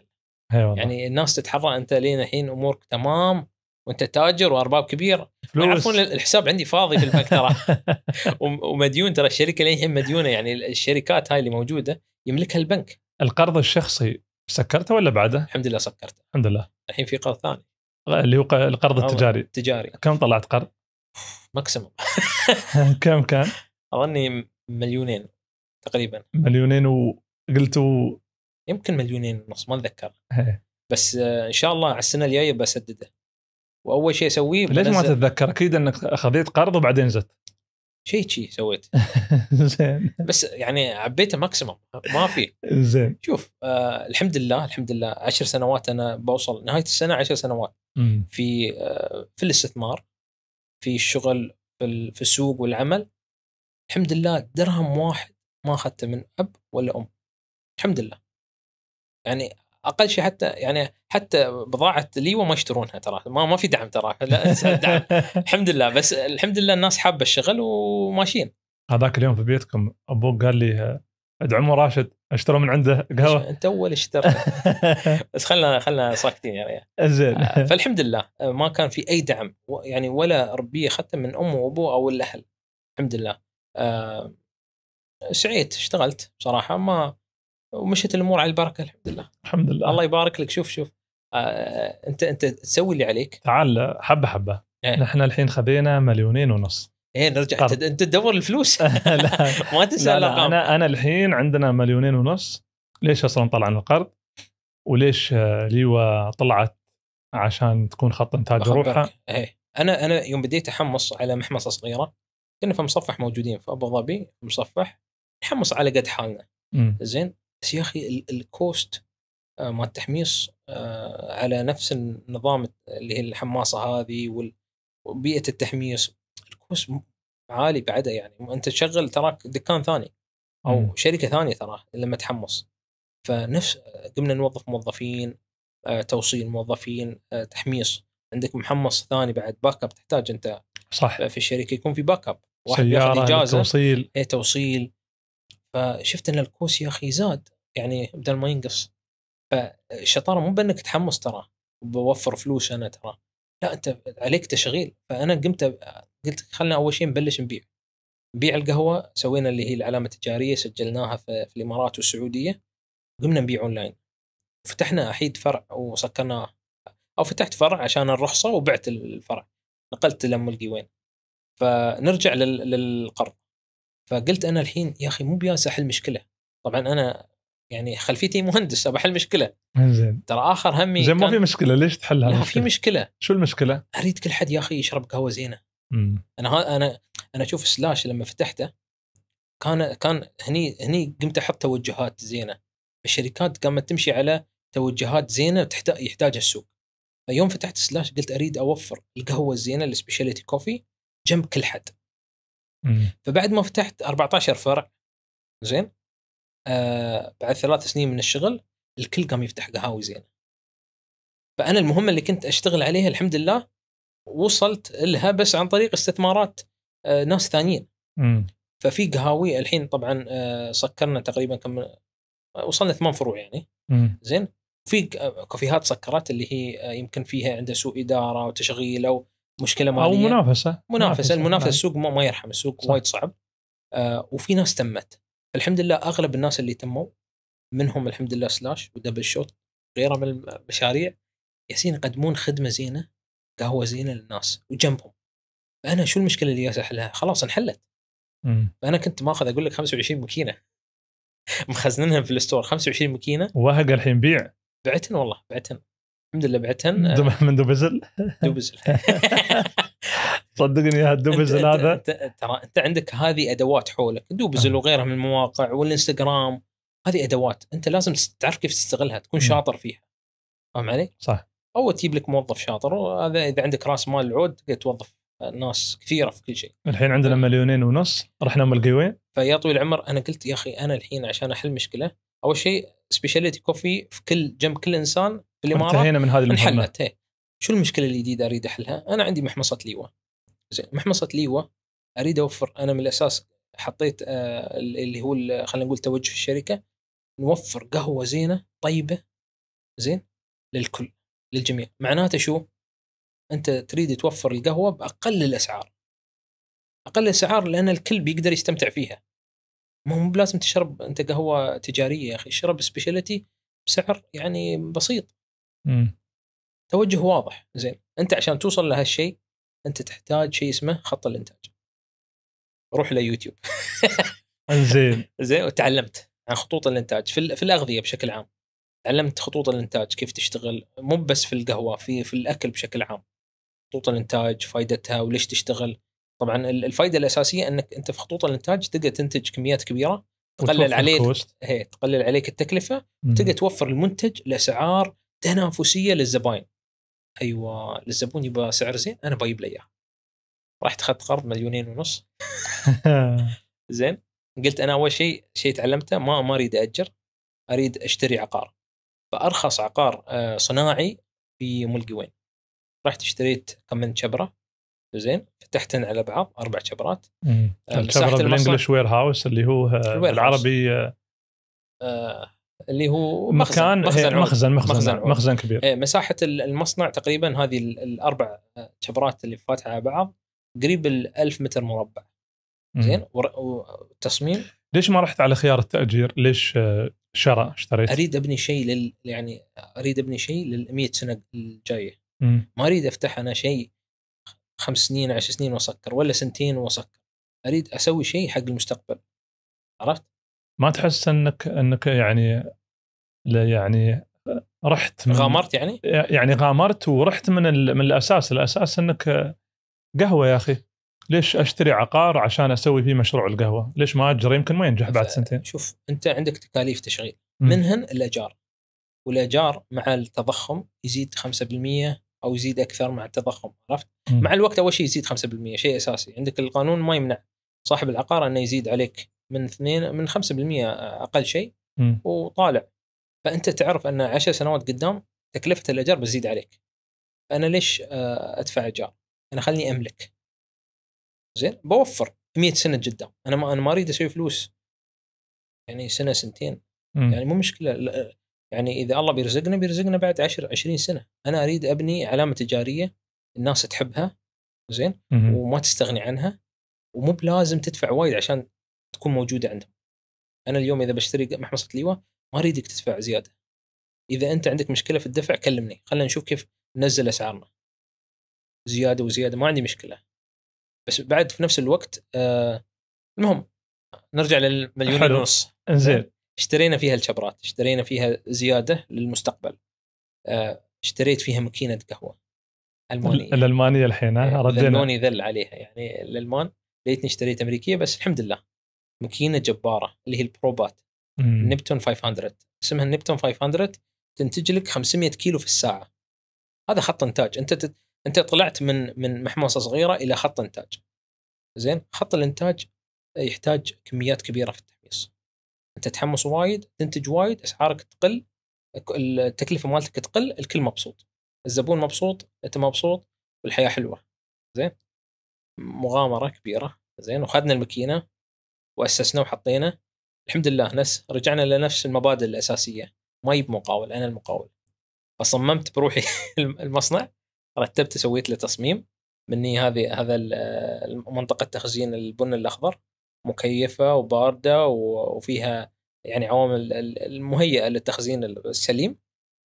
والله. يعني الناس تتحرى انت لين الحين امورك تمام وانت تاجر وارباب كبيره فلوس. ما يعرفون الحساب عندي فاضي في البنك ترى ومديون ترى الشركه للحين مديونه يعني الشركات هاي اللي موجوده يملكها البنك القرض الشخصي سكرته ولا بعده؟ الحمد لله سكرته الحمد لله الحين في قرض ثاني اللي هو القرض التجاري التجاري كم طلعت قرض؟ ماكسيموم كم كان؟ اظني مليونين تقريبا مليونين و قلتوا يمكن مليونين ونص ما اتذكر إيه. بس آه، ان شاء الله على السنه الجايه بسدده واول شيء اسويه ليش ما تتذكر اكيد انك خذيت قرض وبعدين زدت شيء شيء سويت زين بس يعني عبيته ماكسيمم ما في زين شوف آه الحمد لله الحمد لله عشر سنوات انا بوصل نهايه السنه عشر سنوات في آه في الاستثمار في الشغل في, في السوق والعمل الحمد لله درهم واحد ما اخذته من اب ولا ام الحمد لله يعني اقل شيء حتى يعني حتى بضاعه ليوا ما يشترونها ترى ما ما في دعم ترى لا دعم الحمد لله بس الحمد لله الناس حابه الشغل وماشيين هذاك اليوم في بيتكم ابوك قال لي ادعموا راشد اشتروا من عنده قهوه انت اول اشترى بس خلنا خلنا ساكتين يعني زين آه، فالحمد لله آه، ما كان في اي دعم يعني ولا ربيه حتى من امه وابوه او الاهل الحمد لله آه، سعيت اشتغلت بصراحه ما ومشت الامور على البركه الحمد لله الحمد لله الله يبارك لك شوف شوف آه انت انت تسوي اللي عليك تعال حبه حبه إيه؟ نحن الحين خبينا مليونين ونص ايه نرجع طب. انت تدور الفلوس لا. ما تنسى لا, لا. انا انا الحين عندنا مليونين ونص ليش اصلا طلعنا القرض وليش آه، ليوا طلعت عشان تكون خط انتاج روحها ايه انا انا يوم بديت احمص على محمصه صغيره كنا في مصفح موجودين في ابو ظبي مصفح نحمص على قد حالنا زين بس يا اخي الكوست آه، ما التحميص آه، على نفس النظام اللي هي الحماصه هذه وبيئه التحميص الكوست عالي بعدها يعني انت تشغل تراك دكان ثاني او م. شركه ثانيه تراه لما تحمص فنفس قمنا نوظف موظفين آه، توصيل موظفين تحميص عندك محمص ثاني بعد باك اب تحتاج انت صح في الشركه يكون في باك اب واحد سيارة اجازه إيه، توصيل اي توصيل فشفت ان الكوس يا اخي زاد يعني بدل ما ينقص فالشطاره مو بانك تحمص ترى بوفر فلوس انا ترى لا انت عليك تشغيل فانا قمت قلت خلنا اول شيء نبلش نبيع نبيع القهوه سوينا اللي هي العلامه التجاريه سجلناها في, الامارات والسعوديه قمنا نبيع اونلاين فتحنا احيد فرع وسكرناه او فتحت فرع عشان الرخصه وبعت الفرع نقلت لام القيوين فنرجع للقرض فقلت انا الحين يا اخي مو بياس احل مشكله طبعا انا يعني خلفيتي مهندس ابى احل مشكله زين ترى اخر همي زين ما في مشكله ليش تحلها لا في مشكله شو المشكله؟ اريد كل حد يا اخي يشرب قهوه زينه مم. انا ها انا انا اشوف سلاش لما فتحته كان كان هني هني قمت احط توجهات زينه الشركات قامت تمشي على توجهات زينه تحتاج يحتاجها السوق فيوم فتحت سلاش قلت اريد اوفر القهوه الزينه السبيشاليتي كوفي جنب كل حد فبعد ما فتحت 14 فرع زين آه بعد ثلاث سنين من الشغل الكل قام يفتح قهاوي زينه فانا المهمه اللي كنت اشتغل عليها الحمد لله وصلت لها بس عن طريق استثمارات آه ناس ثانيين ففي قهاوي الحين طبعا آه سكرنا تقريبا كم آه، وصلنا ثمان فروع يعني مم. زين في كافيهات سكرت اللي هي آه، يمكن فيها عندها سوء اداره وتشغيل او مشكله ماليه او منافسه منافسه المنافسه نعم. السوق ما, ما يرحم السوق وايد صعب آه وفي ناس تمت الحمد لله اغلب الناس اللي تموا منهم الحمد لله سلاش ودبل شوت غيره من المشاريع ياسين يقدمون خدمه زينه قهوه زينه للناس وجنبهم فانا شو المشكله اللي جالس احلها؟ خلاص انحلت فانا كنت ماخذ اقول لك 25 ماكينه مخزنينها في الستور 25 ماكينه وهق الحين بيع بعتن والله بعتن الحمد لله بعتهن من دوبزل دوبزل صدقني يا الدوبزل هذا ترى انت عندك هذه ادوات حولك دوبزل آه. وغيرها من المواقع والانستغرام هذه ادوات انت لازم تعرف كيف تستغلها تكون شاطر فيها فاهم علي؟ صح او تجيب لك موظف شاطر وهذا اذا عندك راس مال العود تقدر توظف ناس كثيره في كل شيء الحين عندنا أه. مليونين ونص رحنا ملقيوين فيا طويل العمر انا قلت يا اخي انا الحين عشان احل مشكله اول شيء سبيشاليتي كوفي في كل جنب كل انسان في الامارات انتهينا من هذه المهمه شو المشكله الجديده اريد احلها؟ انا عندي محمصه ليوا زين محمصه ليوا اريد اوفر انا من الاساس حطيت آه، اللي هو خلينا نقول توجه الشركه نوفر قهوه زينه طيبه زين للكل للجميع معناته شو؟ انت تريد توفر القهوه باقل الاسعار اقل الاسعار لان الكل بيقدر يستمتع فيها ما هو بلازم تشرب انت قهوه تجاريه يا اخي اشرب سبيشاليتي بسعر يعني بسيط مم. توجه واضح زين انت عشان توصل لهالشيء انت تحتاج شيء اسمه خط الانتاج روح ليوتيوب زين زين وتعلمت عن خطوط الانتاج في, في الاغذيه بشكل عام تعلمت خطوط الانتاج كيف تشتغل مو بس في القهوه في في الاكل بشكل عام خطوط الانتاج فائدتها وليش تشتغل طبعا الفائده الاساسيه انك انت في خطوط الانتاج تقدر تنتج كميات كبيره تقلل عليك هي إيه، تقلل عليك التكلفه تقدر توفر المنتج لاسعار تنافسيه للزباين ايوه للزبون يبغى سعر زين انا بجيب له اياه رحت اخذت قرض مليونين ونص زين قلت انا اول شيء شيء تعلمته ما ما اريد اجر اريد اشتري عقار فارخص عقار آه، صناعي في ملقي وين رحت اشتريت كم من شبره زين فتحتن على بعض اربع شبرات الشبره آه، طيب، بالانجلش وير هاوس اللي هو آه، العربي آه،, آه اللي هو مكان إيه، مخزن مخزن مخزن, مخزن, مخزن, مخزن كبير ايه مساحه المصنع تقريبا هذه الاربع شبرات اللي فاتحه على بعض قريب ال 1000 متر مربع زين والتصميم ليش ما رحت على خيار التاجير؟ ليش شرى اشتريت؟ اريد ابني شيء لل يعني اريد ابني شيء لل 100 سنه الجايه ما اريد افتح انا شيء خمس سنين عشر سنين واسكر ولا سنتين واسكر اريد اسوي شيء حق المستقبل عرفت؟ ما تحس انك انك يعني لا يعني رحت من غامرت يعني؟ يعني غامرت ورحت من من الاساس، الاساس انك قهوه يا اخي ليش اشتري عقار عشان اسوي فيه مشروع القهوه؟ ليش ما اجر يمكن ما ينجح بعد سنتين؟ شوف انت عندك تكاليف تشغيل منهن الاجار والايجار مع التضخم يزيد 5% او يزيد اكثر مع التضخم عرفت؟ مع الوقت اول شيء يزيد 5% شيء اساسي عندك القانون ما يمنع صاحب العقار انه يزيد عليك من 2 من 5% اقل شيء وطالع فانت تعرف ان 10 سنوات قدام تكلفه الايجار بتزيد عليك فانا ليش آه، ادفع ايجار؟ انا خليني املك زين بوفر 100 سنه قدام انا ما انا ما اريد اسوي فلوس يعني سنه سنتين يعني مو مشكله يعني اذا الله بيرزقنا بيرزقنا بعد 10 20 سنه انا اريد ابني علامه تجاريه الناس تحبها زين وما تستغني عنها ومو بلازم تدفع وايد عشان تكون موجوده عندهم انا اليوم اذا بشتري محمصه ليوه ما اريدك تدفع زياده اذا انت عندك مشكله في الدفع كلمني خلينا نشوف كيف ننزل اسعارنا زياده وزياده ما عندي مشكله بس بعد في نفس الوقت آه المهم نرجع للمليون ونص زين نعم. اشترينا فيها الشبرات اشترينا فيها زياده للمستقبل آه، اشتريت فيها ماكينه قهوه المانيه الالمانيه الحين إيه، ردينا الالماني ذل عليها يعني الالمان ليتني اشتريت امريكيه بس الحمد لله ماكينه جباره اللي هي البروبات نبتون 500 اسمها نبتون 500 تنتج لك 500 كيلو في الساعه هذا خط انتاج انت تت... انت طلعت من من محمصه صغيره الى خط انتاج زين خط الانتاج يحتاج كميات كبيره في التحميل انت تتحمس وايد تنتج وايد اسعارك تقل التكلفه مالتك تقل الكل مبسوط الزبون مبسوط انت مبسوط والحياه حلوه زين مغامره كبيره زين وخذنا الماكينه واسسنا وحطينا الحمد لله نس رجعنا لنفس المبادئ الاساسيه ما يب مقاول انا المقاول فصممت بروحي المصنع رتبت سويت له تصميم مني هذه هذا منطقه تخزين البن الاخضر مكيفه وبارده وفيها يعني عوامل المهيئه للتخزين السليم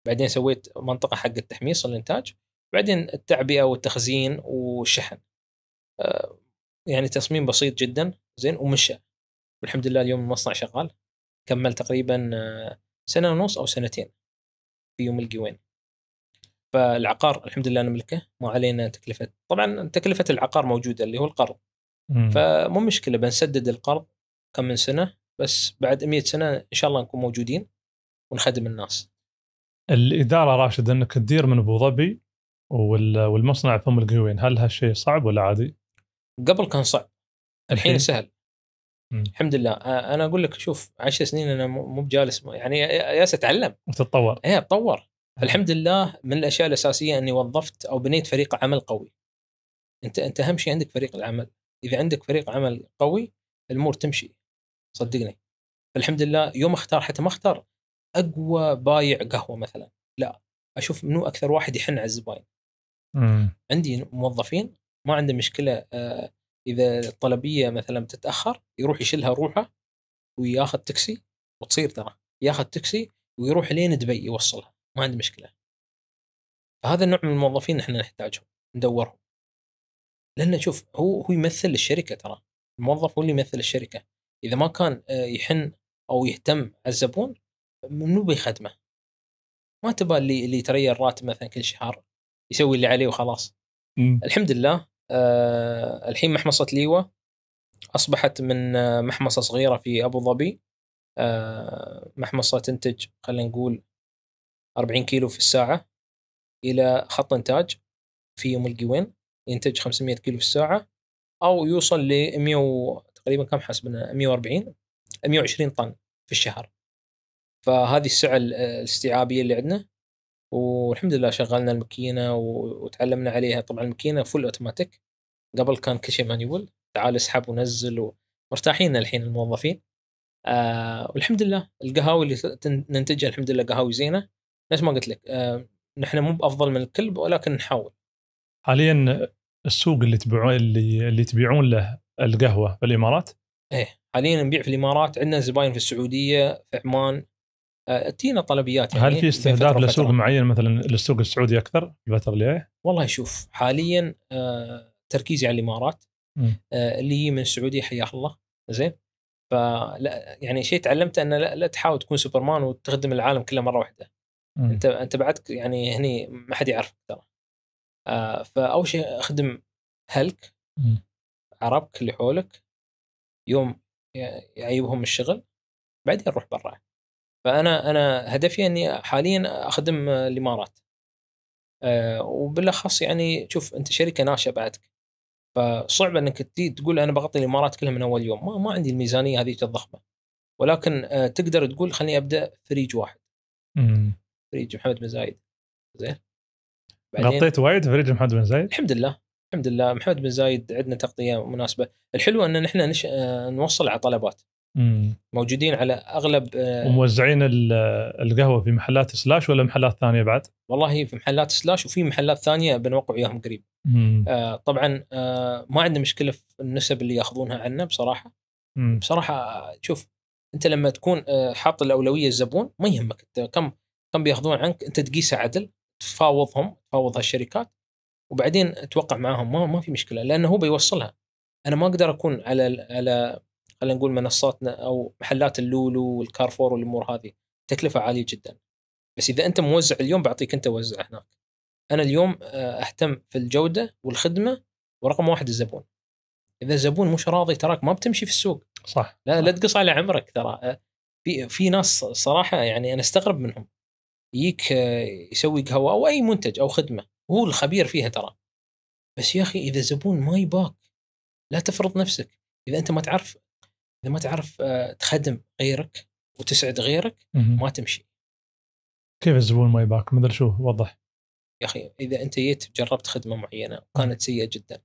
بعدين سويت منطقه حق التحميص والانتاج بعدين التعبئه والتخزين والشحن آه، يعني تصميم بسيط جدا زين ومشى والحمد لله اليوم المصنع شغال كمل تقريبا آه، سنه ونص او سنتين في يوم القوين فالعقار الحمد لله نملكه ما علينا تكلفه طبعا تكلفه العقار موجوده اللي هو القرض فمو مشكله بنسدد القرض كم من سنه بس بعد 100 سنه ان شاء الله نكون موجودين ونخدم الناس. الاداره راشد انك تدير من ابو ظبي والمصنع في ام القيوين، هل هالشيء صعب ولا عادي؟ قبل كان صعب الحين سهل. مم. الحمد لله انا اقول لك شوف 10 سنين انا مو بجالس يعني جالس اتعلم وتتطور ايه اتطور الحمد لله من الاشياء الاساسيه اني وظفت او بنيت فريق عمل قوي انت انت اهم شيء عندك فريق العمل اذا عندك فريق عمل قوي الامور تمشي صدقني فالحمد لله يوم اختار حتى ما اختار اقوى بايع قهوه مثلا لا اشوف منو اكثر واحد يحن على الزباين عندي موظفين ما عنده مشكله آه، اذا الطلبيه مثلا بتتاخر يروح يشلها روحه وياخذ تاكسي وتصير ترى ياخذ تاكسي ويروح لين دبي يوصلها ما عنده مشكله فهذا النوع من الموظفين احنا نحتاجهم ندورهم لانه شوف هو هو يمثل الشركه ترى الموظف هو اللي يمثل الشركه اذا ما كان آه، يحن او يهتم على الزبون منو بيخدمه؟ ما تبى اللي اللي يتريى الراتب مثلا كل شهر يسوي اللي عليه وخلاص. م. الحمد لله آه الحين محمصه ليوا اصبحت من آه، محمصه صغيره في ابو ظبي آه محمصه تنتج خلينا نقول 40 كيلو في الساعه الى خط انتاج في ام القوين ينتج 500 كيلو في الساعه او يوصل ل 100 و... تقريبا كم حسبنا 140 120 طن في الشهر فهذه السعه الاستيعابيه اللي عندنا والحمد لله شغلنا الماكينه وتعلمنا عليها طبعا الماكينه فول اوتوماتيك قبل كان كل شيء مانيول تعال اسحب ونزل ومرتاحين الحين الموظفين آه والحمد لله القهاوي اللي ننتجها الحمد لله قهاوي زينه نفس ما قلت لك آه نحن مو بافضل من الكل ولكن نحاول حاليا السوق اللي تبيعون اللي اللي تبيعون له القهوه في الامارات؟ ايه حاليا نبيع في الامارات عندنا زباين في السعوديه في عمان آه، تينا طلبيات يعني هل في استهداف لسوق معين مثلا للسوق السعودي اكثر الفتره اللي جايه؟ والله شوف حاليا آه، تركيزي على الامارات آه، اللي هي من السعوديه حياها الله زين فلا يعني شيء تعلمته انه لا, لا تحاول تكون سوبرمان وتخدم العالم كله مره واحده انت انت بعدك يعني هني ما حد يعرفك ترى آه فاول شيء اخدم اهلك عربك اللي حولك يوم يعيبهم الشغل بعدين اروح برا فانا انا هدفي اني حاليا اخدم الامارات آه وبالاخص يعني شوف انت شركه ناشئه بعدك فصعب انك تقول انا بغطي الامارات كلها من اول يوم ما, ما عندي الميزانيه هذه الضخمه ولكن آه تقدر تقول خليني ابدا فريج واحد مم. فريج محمد بن زايد زين غطيت وايد فريق محمد بن زايد؟ الحمد لله الحمد لله محمد بن زايد عندنا تغطيه مناسبه الحلو ان نحن نش... آه، نوصل على طلبات مم. موجودين على اغلب آه، وموزعين القهوه في محلات سلاش ولا محلات ثانيه بعد؟ والله في محلات سلاش وفي محلات ثانيه بنوقع وياهم قريب. مم. آه طبعا آه ما عندنا مشكله في النسب اللي ياخذونها عنا بصراحه. مم. بصراحه شوف انت لما تكون آه، حاط الاولويه الزبون ما يهمك انت كم كم بياخذون عنك انت تقيسه عدل تفاوضهم تفاوض هالشركات وبعدين اتوقع معاهم ما, ما في مشكله لانه هو بيوصلها انا ما اقدر اكون على على خلينا نقول منصاتنا او محلات اللولو والكارفور والامور هذه تكلفه عاليه جدا بس اذا انت موزع اليوم بعطيك انت وزع هناك انا اليوم آه، اهتم في الجوده والخدمه ورقم واحد الزبون اذا الزبون مش راضي تراك ما بتمشي في السوق صح لا صح. لا تقص على عمرك ترى آه، في في ناس صراحه يعني انا استغرب منهم يك آه، يسوي قهوه او اي منتج او خدمه هو الخبير فيها ترى بس يا اخي اذا زبون ما يباك لا تفرض نفسك اذا انت ما تعرف اذا ما تعرف آه، تخدم غيرك وتسعد غيرك ما تمشي كيف الزبون ما يباك أدري شو وضح يا اخي اذا انت جيت جربت خدمه معينه وكانت سيئه جدا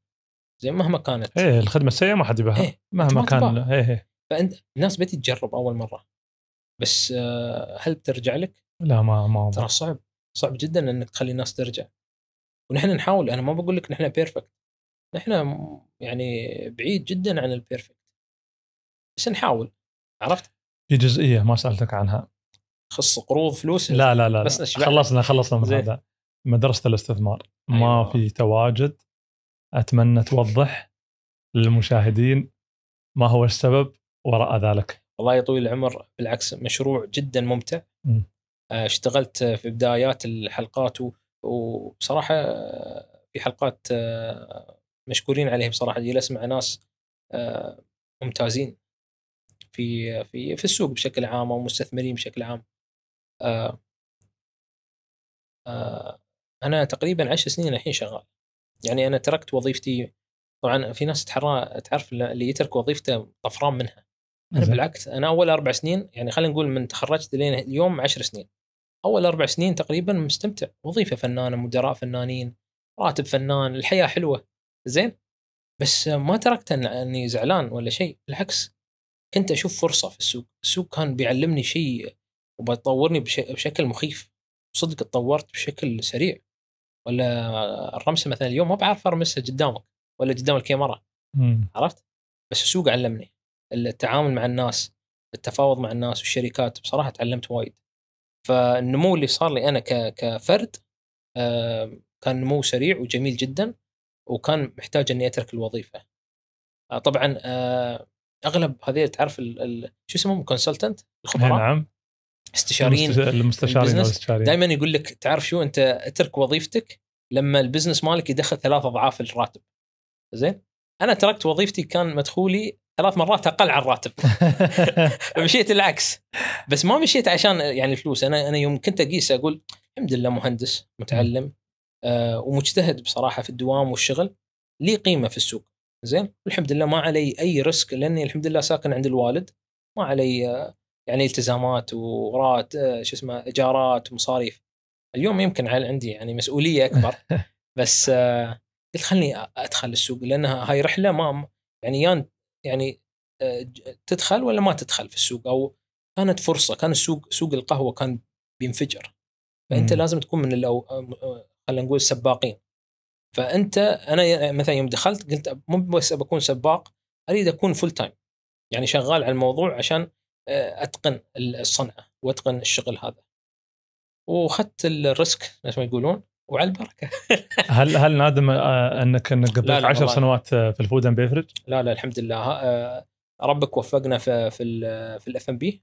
زي مهما كانت ايه الخدمه السيئه ما حد يبها إيه. مهما كان ايه ايه فانت الناس بتجرب اول مره بس آه، هل بترجع لك؟ لا ما ما ترى صعب صعب جدا انك تخلي الناس ترجع ونحن نحاول انا ما بقول لك نحن بيرفكت نحن يعني بعيد جدا عن البيرفكت بس نحاول عرفت؟ في جزئيه ما سالتك عنها خص قروض فلوس لا لا لا بس لا. خلصنا خلصنا من هذا مدرسه الاستثمار أيوة. ما في تواجد اتمنى توضح للمشاهدين ما هو السبب وراء ذلك الله يطول العمر بالعكس مشروع جدا ممتع م. آه، اشتغلت في بدايات الحلقات وبصراحه آه، في حلقات آه، مشكورين عليه بصراحه جلست مع ناس ممتازين في في في السوق بشكل عام او مستثمرين بشكل عام انا تقريبا عشر سنين الحين شغال يعني انا تركت وظيفتي طبعا في ناس تحرى تعرف اللي يترك وظيفته طفران منها انا بالعكس انا اول اربع سنين يعني خلينا نقول من تخرجت لين اليوم عشر سنين اول اربع سنين تقريبا مستمتع وظيفه فنانه مدراء فنانين راتب فنان الحياه حلوه زين بس ما تركت اني زعلان ولا شيء بالعكس كنت اشوف فرصه في السوق السوق كان بيعلمني شيء وبيطورني بشكل مخيف صدق تطورت بشكل سريع ولا الرمسه مثلا اليوم ما بعرف ارمسها قدامك ولا قدام الكاميرا عرفت بس السوق علمني التعامل مع الناس التفاوض مع الناس والشركات بصراحه تعلمت وايد فالنمو اللي صار لي انا كفرد آه، كان نمو سريع وجميل جدا وكان محتاج اني اترك الوظيفه آه، طبعا آه، اغلب هذه تعرف شو اسمهم كونسلتنت الخبراء نعم استشاريين المستشارين دائما يقول لك تعرف شو انت اترك وظيفتك لما البزنس مالك يدخل ثلاث اضعاف الراتب زين انا تركت وظيفتي كان مدخولي ثلاث مرات اقل عن الراتب مشيت العكس بس ما مشيت عشان يعني الفلوس انا انا يوم كنت اقيس اقول الحمد لله مهندس متعلم آه ومجتهد بصراحه في الدوام والشغل لي قيمه في السوق زين والحمد لله ما علي اي ريسك لاني الحمد لله ساكن عند الوالد ما علي آه، يعني التزامات ورات آه، شو اسمه ايجارات ومصاريف اليوم يمكن على عندي يعني مسؤوليه اكبر بس آه، قلت خلني ادخل السوق لانها هاي رحله ما يعني يان يعني آه، تدخل ولا ما تدخل في السوق او كانت فرصه كان السوق سوق القهوه كان بينفجر فانت مم. لازم تكون من الأو... خلينا نقول سباقين فانت انا مثلا يوم دخلت قلت مو بس بكون سباق اريد اكون فول تايم يعني شغال على الموضوع عشان آه، اتقن الصنعه واتقن الشغل هذا واخذت الريسك مثل ما يقولون وعلى البركه هل هل نادم آه، انك انك قضيت 10 سنوات آه، في الفود اند بيفرج؟ لا لا الحمد لله آه، ربك وفقنا في في في الاف ام بي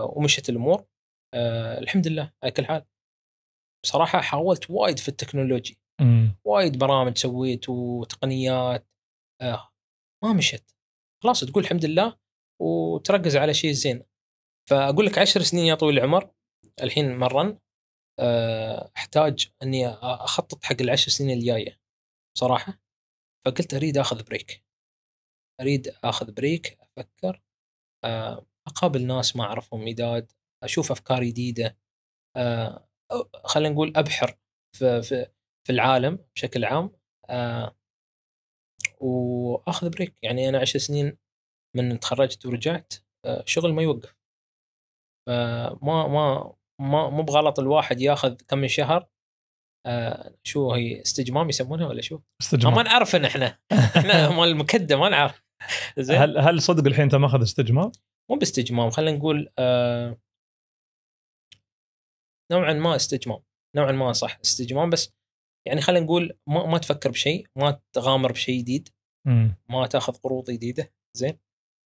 ومشت الامور الحمد لله على كل حال بصراحه حاولت وايد في التكنولوجي وايد برامج سويت وتقنيات ما مشت خلاص تقول الحمد لله وتركز على شيء زين فاقول لك عشر سنين يا طويل العمر الحين مرن آه، احتاج اني اخطط حق العشر سنين الجايه بصراحه فقلت اريد اخذ بريك اريد اخذ بريك افكر آه، اقابل ناس ما اعرفهم جداد اشوف افكار جديده آه، خلينا نقول ابحر في, في, في العالم بشكل عام واخذ بريك يعني انا عشر سنين من تخرجت ورجعت شغل ما يوقف فما ما ما مو بغلط الواحد ياخذ كم من شهر آه شو هي استجمام يسمونها ولا شو؟ استجمام آه، ما نعرف احنا احنا مال المكده ما نعرف زين هل هل صدق الحين انت ماخذ استجمام؟ مو باستجمام خلينا نقول آه نوعا ما استجمام نوعا ما صح استجمام بس يعني خلينا نقول ما, ما تفكر بشيء ما تغامر بشيء جديد ما تاخذ قروض جديده زين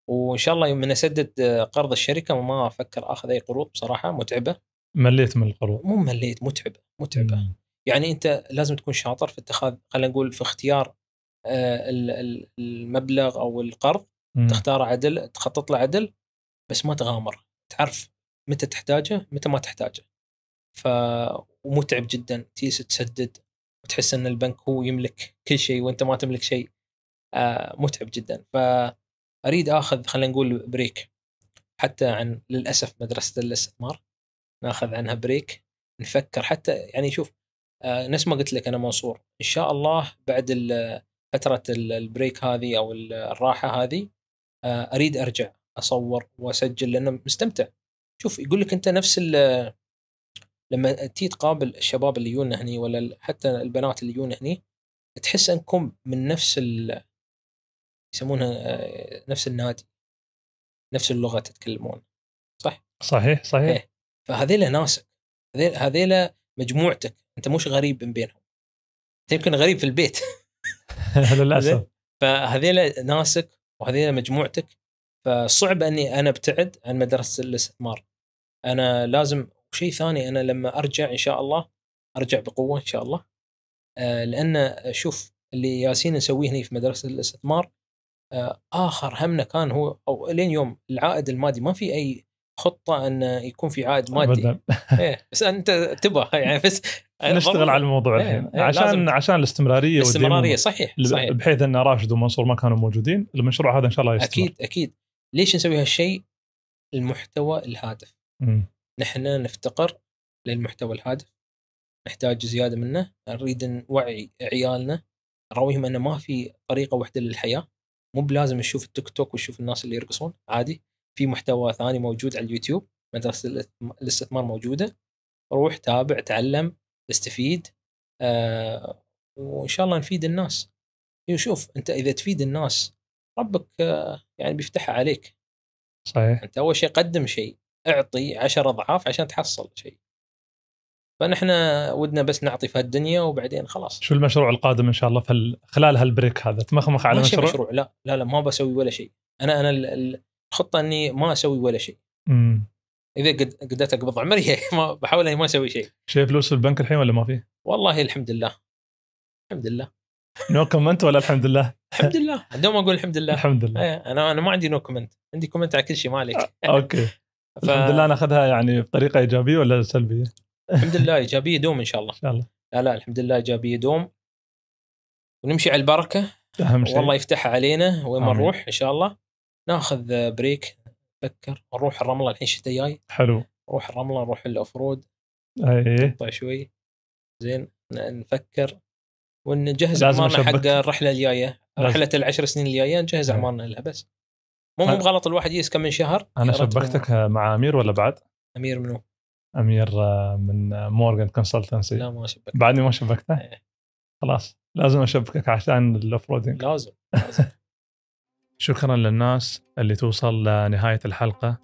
وان شاء الله يوم من اسدد آه، قرض الشركه ما افكر اخذ اي قروض بصراحه متعبه مليت من القروض مو مليت متعبه متعبه مم. يعني انت لازم تكون شاطر في اتخاذ خلينا نقول في اختيار آه، المبلغ او القرض مم. تختاره عدل تخطط له عدل بس ما تغامر تعرف متى تحتاجه متى ما تحتاجه ف ومتعب جدا تيس تسدد وتحس ان البنك هو يملك كل شيء وانت ما تملك شيء آه، متعب جدا فاريد اخذ خلينا نقول بريك حتى عن للاسف مدرسه الاستثمار ناخذ عنها بريك نفكر حتى يعني شوف آه نفس ما قلت لك انا منصور ان شاء الله بعد فتره البريك هذه او الراحه هذه آه اريد ارجع اصور واسجل لانه مستمتع شوف يقول لك انت نفس لما تيجي تقابل الشباب اللي يجون هني ولا حتى البنات اللي يجون هني تحس انكم من نفس يسمونها آه، نفس النادي نفس اللغه تتكلمون صح؟ صحيح صحيح إيه. فهذيلا ناسك هذيلا مجموعتك انت مش غريب من بينهم انت يمكن غريب في البيت للاسف فهذيلا ناسك وهذيلا مجموعتك فصعب اني انا ابتعد عن مدرسه الاستثمار انا لازم وشيء ثاني انا لما ارجع ان شاء الله ارجع بقوه ان شاء الله آه لان شوف اللي ياسين نسويه هنا في مدرسه الاستثمار آه اخر همنا كان هو او لين يوم العائد المادي ما في اي خطه ان يكون في عائد مادي إيه بس انت تبغى يعني بس نشتغل على الموضوع إيه الحين إيه عشان عشان الاستمراريه الاستمراريه صحيح صحيح بحيث ان راشد ومنصور ما كانوا موجودين المشروع هذا ان شاء الله يستمر اكيد اكيد ليش نسوي هالشيء؟ المحتوى الهادف نحن نفتقر للمحتوى الهادف نحتاج زياده منه نريد نوعي عيالنا نراويهم انه ما في طريقه واحده للحياه مو بلازم نشوف التيك توك ونشوف الناس اللي يرقصون عادي في محتوى ثاني موجود على اليوتيوب مدرسه الاستثمار موجوده روح تابع تعلم استفيد آه وان شاء الله نفيد الناس إيه، شوف انت اذا تفيد الناس ربك آه يعني بيفتحها عليك صحيح انت اول شيء قدم شيء اعطي عشر اضعاف عشان تحصل شيء فنحن ودنا بس نعطي في هالدنيا وبعدين خلاص شو المشروع القادم ان شاء الله في خلال هالبريك هذا تمخمخ على مشروع؟ مشروع لا لا لا ما بسوي ولا شيء انا انا ال خطه اني ما اسوي ولا شيء امم اذا قد قدرت اقبض عمري ما بحاول اني ما اسوي شيء شايف فلوس في البنك الحين ولا ما في؟ والله الحمد لله الحمد لله نو كومنت ولا الحمد لله؟ الحمد لله دوم اقول الحمد لله الحمد لله إيه، انا انا ما عندي نو كومنت عندي كومنت على كل شيء ما عليك آه، اوكي ف... الحمد لله ناخذها يعني بطريقه ايجابيه ولا سلبيه؟ الحمد لله ايجابيه دوم ان شاء الله ان شاء الله لا لا الحمد لله ايجابيه دوم ونمشي على البركه اهم شيء والله يفتحها علينا وين ما نروح ان شاء الله ناخذ بريك نفكر نروح الرمله الحين شتاء جاي حلو نروح الرمله نروح الأفرود اي اي شوي زين نفكر ونجهز اعمارنا حق الرحله الجايه رحله العشر سنين الجايه نجهز إيه. اعمارنا لها بس مو مو بغلط الواحد يجلس كم من شهر انا شبكتك مع امير ولا بعد؟ امير منو؟ امير آه، من مورجان كونسلتنسي لا ما شبكت بعدني ما شبكته؟ إيه. خلاص لازم اشبكك عشان الاوف لازم, لازم. شكرا للناس اللي توصل لنهاية الحلقة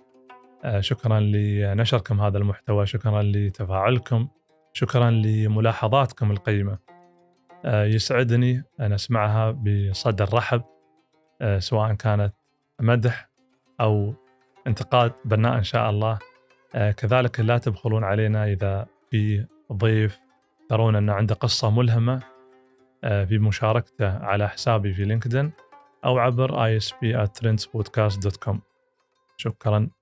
آه، شكرا لنشركم هذا المحتوى شكرا لتفاعلكم شكرا لملاحظاتكم القيمة آه، يسعدني أن أسمعها بصدر رحب آه، سواء كانت مدح أو انتقاد بناء إن شاء الله كذلك لا تبخلون علينا إذا في ضيف ترون أن عنده قصة ملهمة في مشاركته على حسابي في لينكدين أو عبر isp@trendsbodcast.com شكرا